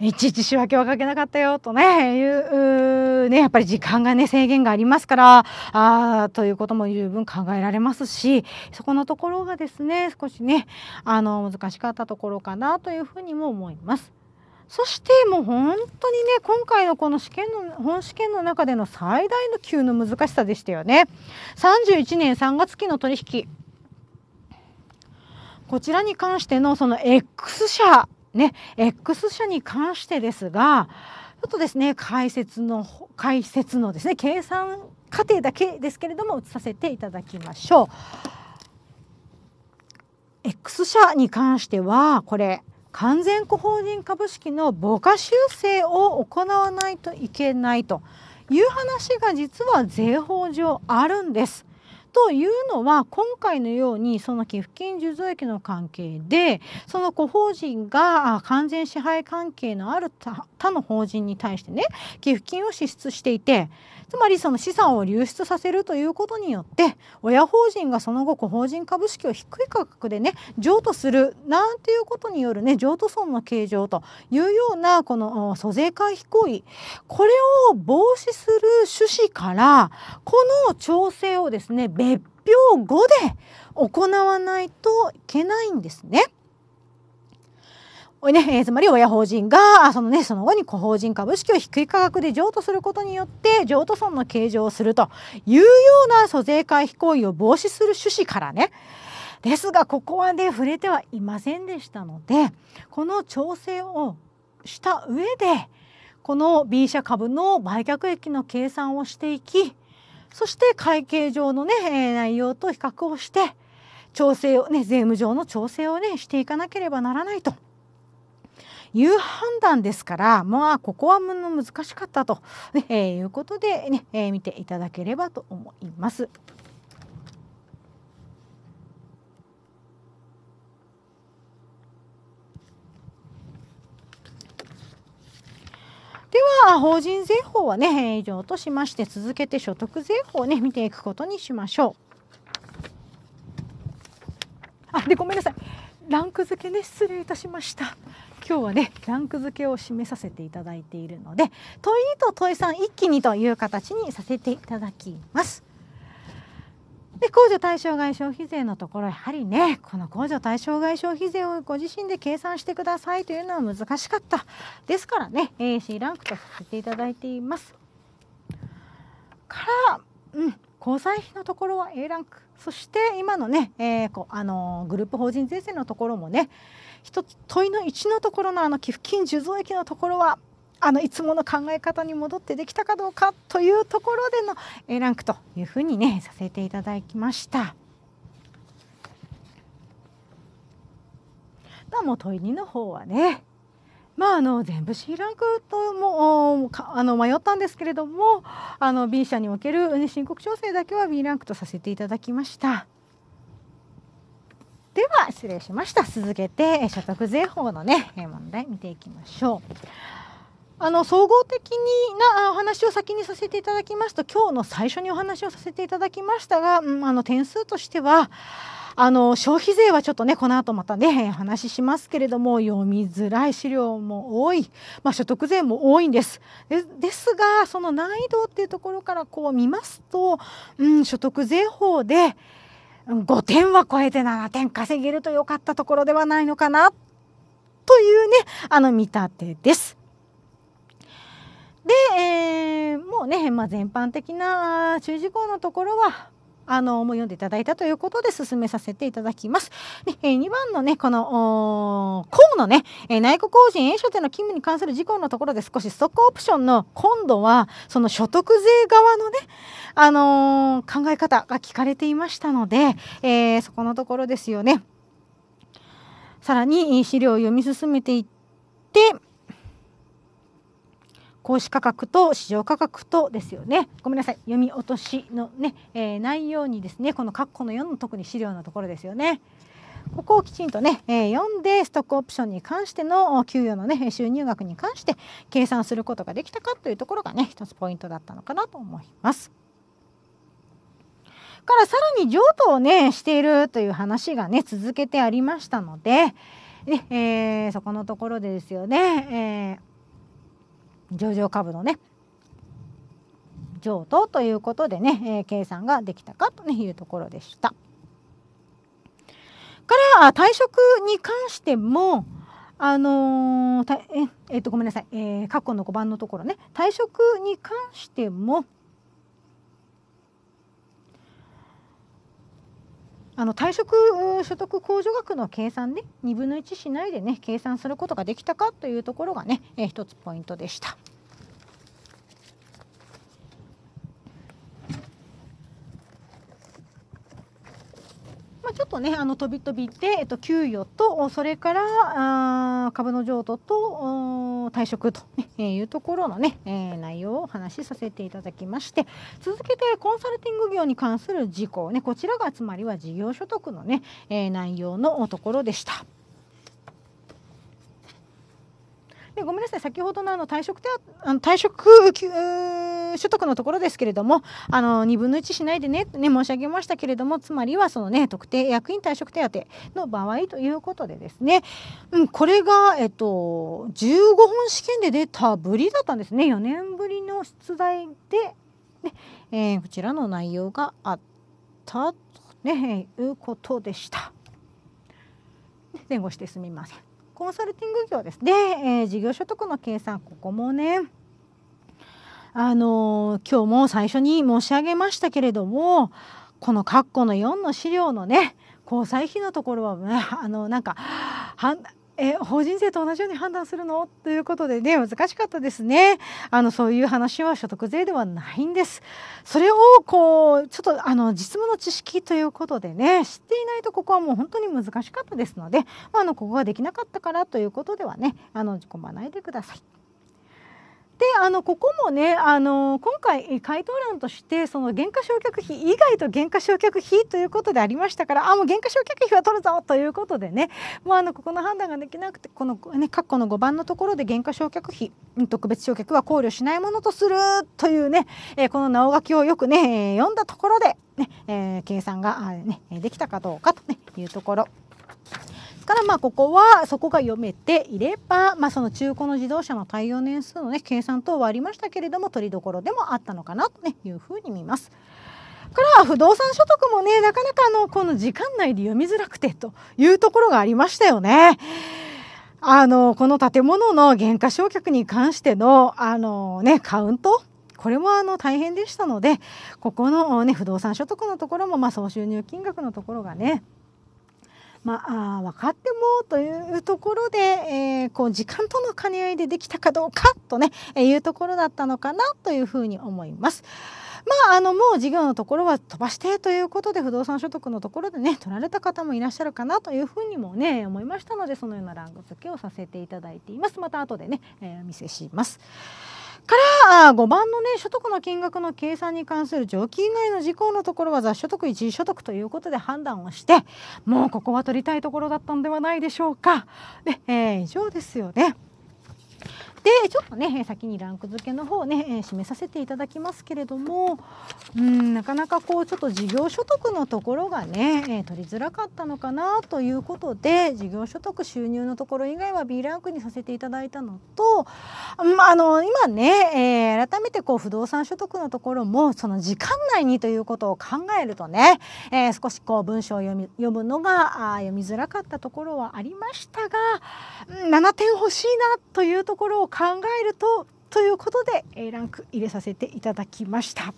いちいち仕分けはかけなかったよとね、いう、ね、やっぱり時間がね、制限がありますから、あということも十分考えられますし、そこのところがですね、少しね、あの、難しかったところかなというふうにも思います。そしてもう本当にね、今回のこの試験の、本試験の中での最大の級の難しさでしたよね。31年3月期の取引。こちらに関してのその X 社、ね、X 社に関してですが、ちょっとですね、解説の、解説のですね、計算過程だけですけれども、移させていただきましょう。X 社に関しては、これ、完全個法人株式の母価修正を行わないといけないという話が実は税法上あるんです。というのは今回のようにその寄付金受贈益の関係でその個法人が完全支配関係のある他の法人に対してね寄付金を支出していてつまりその資産を流出させるということによって親法人がその後個法人株式を低い価格でね譲渡するなんていうことによるね譲渡損の計上というようなこの租税回避行為これを防止する趣旨からこの調整をですね別表後で行わないといけないんですね。ね、えー、つまり親法人が、そのね、その後に個法人株式を低い価格で譲渡することによって、譲渡損の計上をするというような租税回避行為を防止する趣旨からね、ですが、ここはね、触れてはいませんでしたので、この調整をした上で、この B 社株の売却益の計算をしていき、そして会計上のね、内容と比較をして、調整をね、税務上の調整をね、していかなければならないと。いう判断ですからまあここは難しかったと、ねえー、いうことでね、えー、見ていただければと思います。では法人税法はね以上としまして続けて所得税法をね見ていくことにしましょう。あでごめんなさいランク付けね失礼いたしました。今日はねランク付けを示させていただいているので問い2と問い3一気にという形にさせていただきます。で控除対象外消費税のところやはりねこの控除対象外消費税をご自身で計算してくださいというのは難しかったですからね C ランクとさせていただいています。から、うん、交際費のところは A ランクそして今のね、えーこあのグループ法人税制のところもね、一つ問いの1のところのあの寄付金受蔵益のところはあのいつもの考え方に戻ってできたかどうかというところでの A ランクというふうにねさせていただきました。だも問い2の方はねまあ、あの全部 C ランクともあの迷ったんですけれどもあの B 社における申告調整だけは B ランクとさせていただきました。失礼しました。続けて、所得税法のね、問題見ていきましょう。あの総合的になお話を先にさせていただきますと今日の最初にお話をさせていただきましたが、うん、あの点数としてはあの消費税はちょっとねこの後またねお話ししますけれども読みづらい資料も多い、まあ、所得税も多いんですでですがその難易度っていうところからこう見ますと、うん、所得税法で5点は超えて7点稼げると良かったところではないのかなというねあの見立てです。で、えー、もうね、まあ、全般的な注意事項のところはあのもう読んでいただいたということで進めさせていただきます。で、えー、2番のねこの項のね、えー、内閣法人営所での勤務に関する事項のところで少しストックオプションの今度はその所得税側のね、あのー、考え方が聞かれていましたので、えー、そこのところですよね。さらに資料を読み進めていって公資価格と市場価格とですよねごめんなさい読み落としのね、えー、内容にですねこの括弧の4の特に資料のところですよね。ここをきちんとね、えー、読んでストックオプションに関しての給与のね収入額に関して計算することができたかというところがね一つポイントだったのかなと思います。からさらに譲渡をねしているという話がね続けてありましたので、ねえー、そこのところでですよね、えー上場株のね譲渡ということでね、えー、計算ができたかというところでした。から退職に関してもあのー、ええっとごめんなさい、えー、過去の5番のところね退職に関してもあの退職所得控除額の計算ね2分の1しないでね計算することができたかというところがね、え一つポイントでした。まあ、ちょっとねあの飛び飛びで、えっと、給与とそれからあ株の譲渡と退職というところのね、え内容をお話しさせていただきまして続けてコンサルティング業に関する事項ねこちらがつまりは事業所得のね、え内容のところでした。でごめんなさい先ほどのあの退職手当あの退職所得のところですけれども、あの2分の1しないでねね申し上げましたけれども、つまりはその、ね、特定役員退職手当の場合ということでですね、うん、これが、えっと、15本試験で出たぶりだったんですね、4年ぶりの出題で、ねえー、こちらの内容があったと、ね、いうことでした。前後してすみません。コンサルティング業ですね、えー、事業所得の計算、ここもね、あの今日も最初に申し上げましたけれどもこの括弧の4の資料のね交際費のところは、ね、あのなんかはんえ法人税と同じように判断するのということでね難しかったですねあのそういう話は所得税ではないんですそれをこうちょっとあの実務の知識ということでね知っていないとここはもう本当に難しかったですので、まあ、あのここができなかったからということではねあの困まないでください。であのここもねあの今回回答欄としてその減価償却費以外と減価償却費ということでありましたからあもう減価償却費は取るぞということでねもうあのここの判断ができなくてこの、ね、括弧の5番のところで減価償却費特別償却は考慮しないものとするというね、えこの直書きをよくね、え読んだところでね、え計算が、ね、できたかどうかと、ね、いうところ。からまあここはそこが読めていれば、まあ、その中古の自動車の耐用年数の、ね、計算等はありましたけれども取りどころでもあったのかなと、いうふうに見ます。から不動産所得もねなかなかあのこの時間内で読みづらくてというところがありましたよね。あのこの建物の減価償却に関してのあの、ね、カウントこれもあの大変でしたのでここの、ね、不動産所得のところも、まあ、総収入金額のところがねまあ、分かってもというところで、えー、こう時間との兼ね合いでできたかどうかとね、えー、いうところだったのかなというふうに思います。まあ、あのもう事業のところは飛ばしてということで不動産所得のところでね取られた方もいらっしゃるかなというふうにもね思いましたのでそのようなランク付けをさせていただいていますまた後でね、えー、お見せします。から5番のね所得の金額の計算に関する常勤以外の事項のところは雑所得一時所得ということで判断をしてもうここは取りたいところだったんではないでしょうか。で、えー、以上ですよね。でちょっとね先にランク付けの方ね締めさせていただきますけれどもうんなかなかこうちょっと事業所得のところがね取りづらかったのかなということで事業所得収入のところ以外は B ランクにさせていただいたのと、まあ、あの今ね、えー、改めてこう不動産所得のところもその時間内にということを考えるとね、えー、少しこう文章を読み読むのがあ読みづらかったところはありましたが7点欲しいなというところを考えるとということで A ランク入れさせていただきました。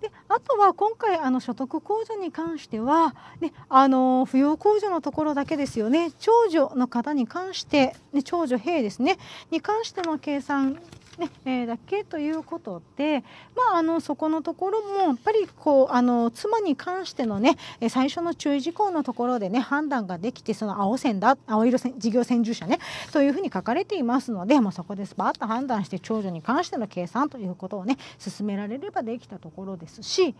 であとは今回あの所得控除に関しては、ね、あの扶養控除のところだけですよね長女の方に関して、ね、長女兵ですねに関しての計算ねえだけということで、まあ、あのそこのところもやっぱりこうあの妻に関しての、ね、最初の注意事項のところで、ね、判断ができてその青線だ青色線事業専従者、ね、というふうに書かれていますので、まそこでスパッと判断して長女に関しての計算ということを、ね、進められればできたところですしか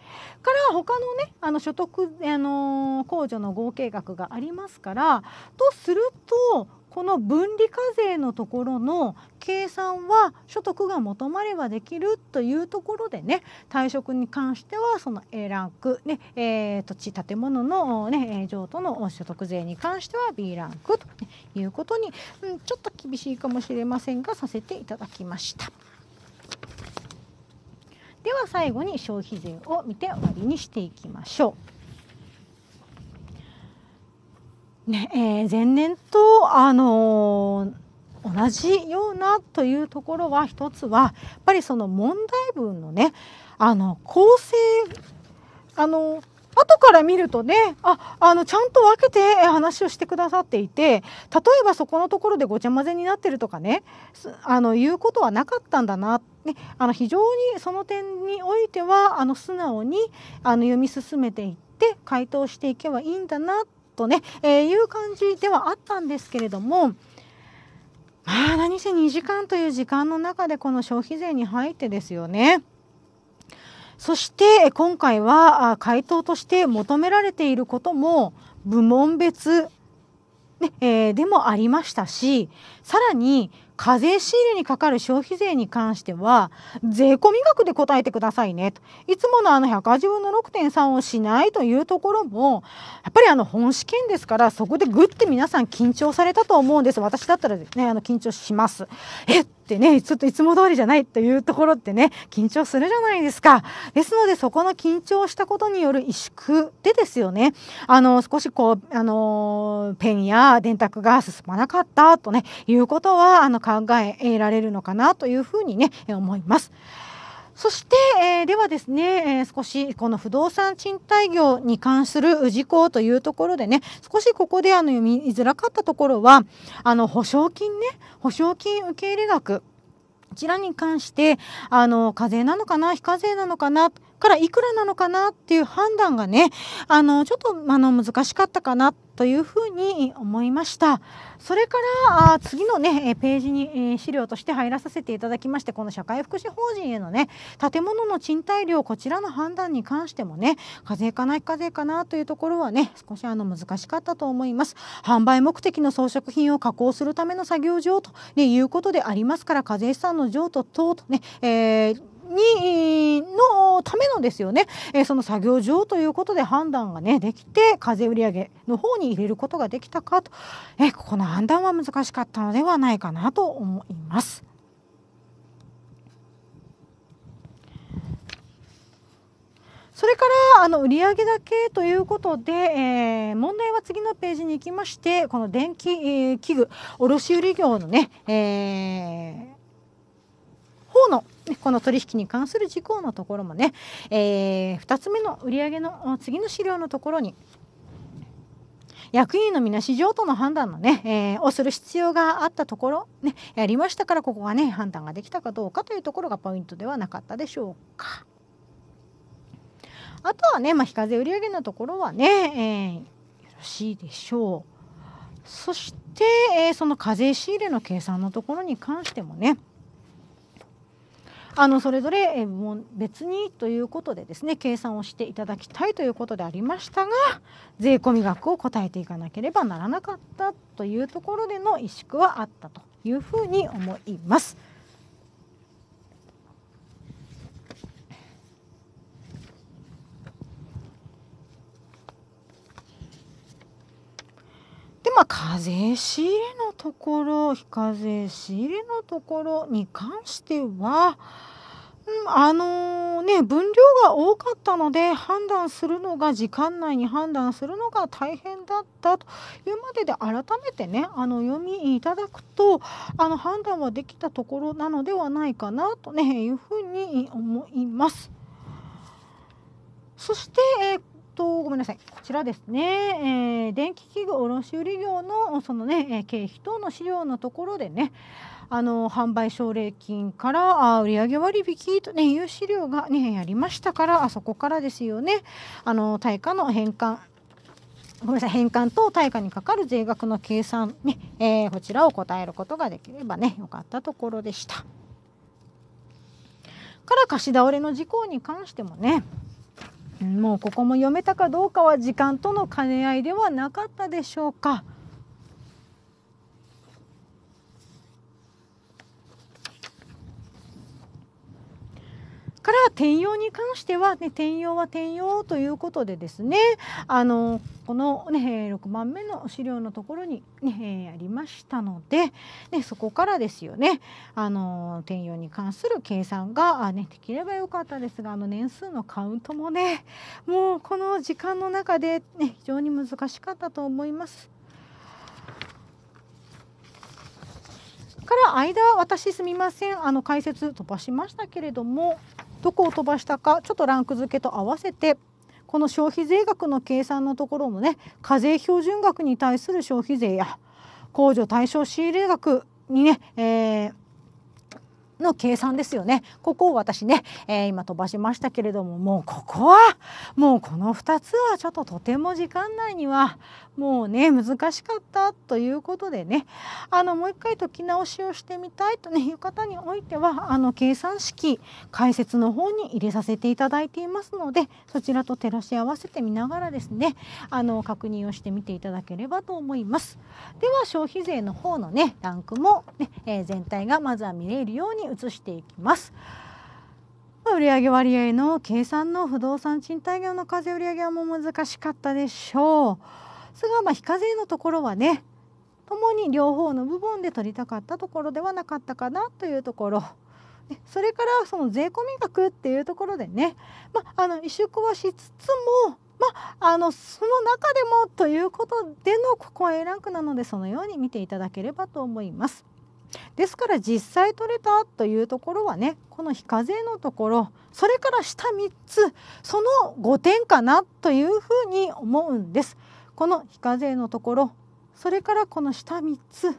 ら他の,、ね、あの所得あの控除の合計額がありますからとするとこの分離課税のところの計算は所得が求まればできるというところでね退職に関してはその A ランク、ねえー、土地建物の、ね、譲渡の所得税に関しては B ランクということに、うん、ちょっと厳しいかもしれませんがさせていただきました。では最後に消費税を見て終わりにしていきましょう。ねえー、前年と、あのー、同じようなというところは一つはやっぱりその問題文のねあの構成あの後から見るとねああのちゃんと分けて話をしてくださっていて例えばそこのところでごちゃ混ぜになってるとかねあの言うことはなかったんだな、ね、あの非常にその点においてはあの素直にあの読み進めていって回答していけばいいんだなってとね、えー、いう感じではあったんですけれども、まあ、何せ2時間という時間の中でこの消費税に入ってですよね。そして今回は回答として求められていることも部門別ねえー、でもありましたしさらに課税収入にかかる消費税に関しては税込み額で答えてくださいねといつものあの180分の6.3をしないというところもやっぱりあの本試験ですからそこでぐって皆さん緊張されたと思うんです私だったらねあの緊張します。えってね、ちょっといつも通りじゃないというところってね、緊張するじゃないですか。ですので、そこの緊張したことによる萎縮でですよね、あの、少しこう、あの、ペンや電卓が進まなかったとね、いうことは、あの、考えられるのかなというふうにね、思います。そして、えー、ではですね、えー、少しこの不動産賃貸業に関する事項というところでね、少しここであの読みづらかったところは、あの保証金ね、保証金受入額。こちらに関して、あの、課税なのかな、非課税なのかな、からいくらなのかなっていう判断がねあのちょっとあの難しかったかなというふうに思いました。それから次のねページに資料として入らさせていただきましてこの社会福祉法人へのね建物の賃貸料こちらの判断に関してもね課税かない課税かなというところはね少しあの難しかったと思います販売目的の装飾品を加工するための作業場と、ね、いうことでありますから課税資産の譲渡等とね、えーにのためのですよね、えその作業場ということで判断が、ね、できて課税売上の方に入れることができたかと、えここの判断は難しかったのではないかなと思います。それからあの売上だけということで、えー、問題は次のページに行きましてこの電気、えー、器具卸売業のね、えー、方のこの取引に関する事項のところもね、えー、2つ目の売上の次の資料のところに役員のみな市場との判断のね、えー、をする必要があったところ、ね、やりましたからここがね判断ができたかどうかというところがポイントではなかったでしょうか。あとはね、まあ、非課税売上のところはね、えー、よろしいでしょう。そして、えー、その課税仕入れの計算のところに関してもね、あのそれぞれ、えも別にということでですね計算をしていただきたいということでありましたが税込み額を答えていかなければならなかったというところでの萎縮はあったというふうに思います。ま課税仕入れのところ、非課税仕入れのところに関しては、うん、あのー、ね、分量が多かったので、判断するのが、時間内に判断するのが大変だったというまでで、改めてね、あの、読みいただくと、あの、判断はできたところなのではないかな、とね、いうふうに思います。そして、えーとごめんなさいこちらですね、えー、電気器具卸売業のそのね経費等の資料のところでねあの販売奨励金からあ売上割引と、ね、いう資料が、ね、ありましたからあそこからですよねあの対価の返還ごめんなさい返還と対価にかかる税額の計算ね、えー、こちらを答えることができればねよかったところでした。から貸し倒れの事項に関してもねもうここも読めたかどうかは時間との兼ね合いではなかったでしょうか。から転用に関しては、ね、転用は転用ということでですねあのこの、ね、6番目の資料のところに、ね、ありましたので、ね、そこからですよねあの転用に関する計算が、ね、できればよかったですがあの年数のカウントもねもうこの時間の中で、ね、非常に難しかったと思います。から間私すみませんあの解説飛ばしましたけれどもどこを飛ばしたかちょっとランク付けと合わせてこの消費税額の計算のところもね課税標準額に対する消費税や控除対象仕入れ額にね、えー、の計算ですよね。ここを私ね、えー、今飛ばしましたけれども、もうここは、もうこの2つはちょっととても時間内には、もうね、難しかったということでね、あの、もう一回解き直しをしてみたいとね、いう方においては、あの、計算式、解説の方に入れさせていただいていますので、そちらと照らし合わせてみながらですね、あの、確認をしてみていただければと思います。では、消費税の方のね、ランクもね、えー、全体がまずは見れるように移していきます。売上割合の計算の不動産賃貸業の課税売上はもう難しかったでしょう。すがま非課税のところはね共に両方の部分で取りたかったところではなかったかなというところ。それからその税込額っていうところでね、まあ、の萎縮はしつつも、まあのその中でもということでのここは A ランクなのでそのように見ていただければと思います。ですから実際取れたというところはねこの非課税のところそれから下3つその5点かなというふうに思うんです。この非課税のところそれからこの下3つ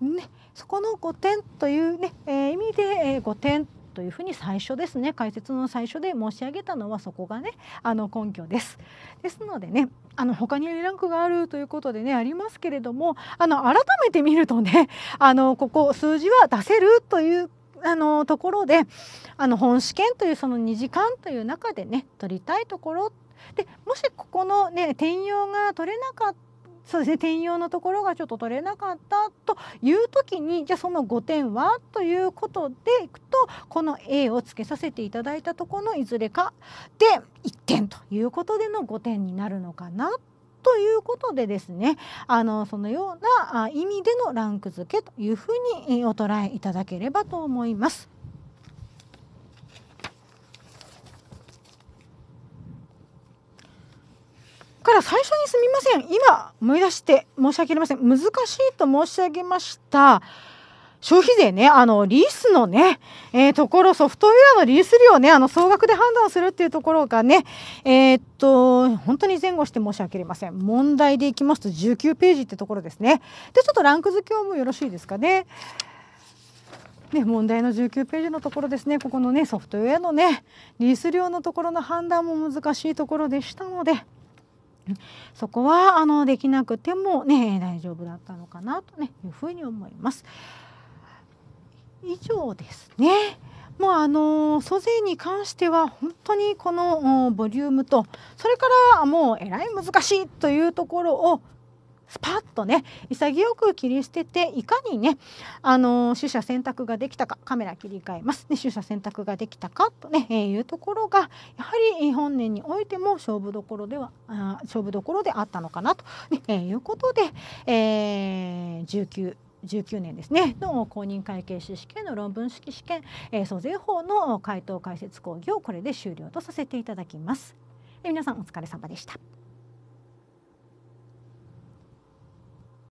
ねそこの5点というね、えー、意味で、えー、5点というふうに最初ですね解説の最初で申し上げたのはそこがねあの根拠です。ですのでねあの他にランクがあるということでねありますけれどもあの改めて見るとねあのここ数字は出せるというあのところであの本試験というその2時間という中でね取りたいところでもしここの、ね、転用が取れなかったそうですね転用のところがちょっと取れなかったという時にじゃあその5点はということでいくとこの A をつけさせていただいたところのいずれかで1点ということでの5点になるのかなということでですねあのそのような意味でのランク付けというふうにお捉えいただければと思います。から最初にすみません今思い出して申し訳ありません難しいと申し上げました消費税ね、あの、リースのね、えー、ところ、ソフトウェアのリース料ね、あの、総額で判断するっていうところがね、えー、っと、本当に前後して申し訳ありません。問題でいきますと19ページってところですね。で、ちょっとランク付けをもよろしいですかね。ね、問題の19ページのところですね、ここのね、ソフトウェアのね、リース料のところの判断も難しいところでしたので、そこはあのできなくてもね大丈夫だったのかなとねいうふうに思います。以上ですね。もうあの租税に関しては本当にこのボリュームとそれからもうえらい難しいというところをスパッとね潔く切り捨てていかにねあの取捨選択ができたかカメラ切り替えますね取捨選択ができたかとね、えー、いうところがやはり本年においても勝負どころでは勝負どころであったのかなと、ねえー、いうことで、えー、19 19年ですねの公認会計士試験の論文式試験、えー、租税法の回答解説講義をこれで終了とさせていただきます。え皆さんお疲れ様でした。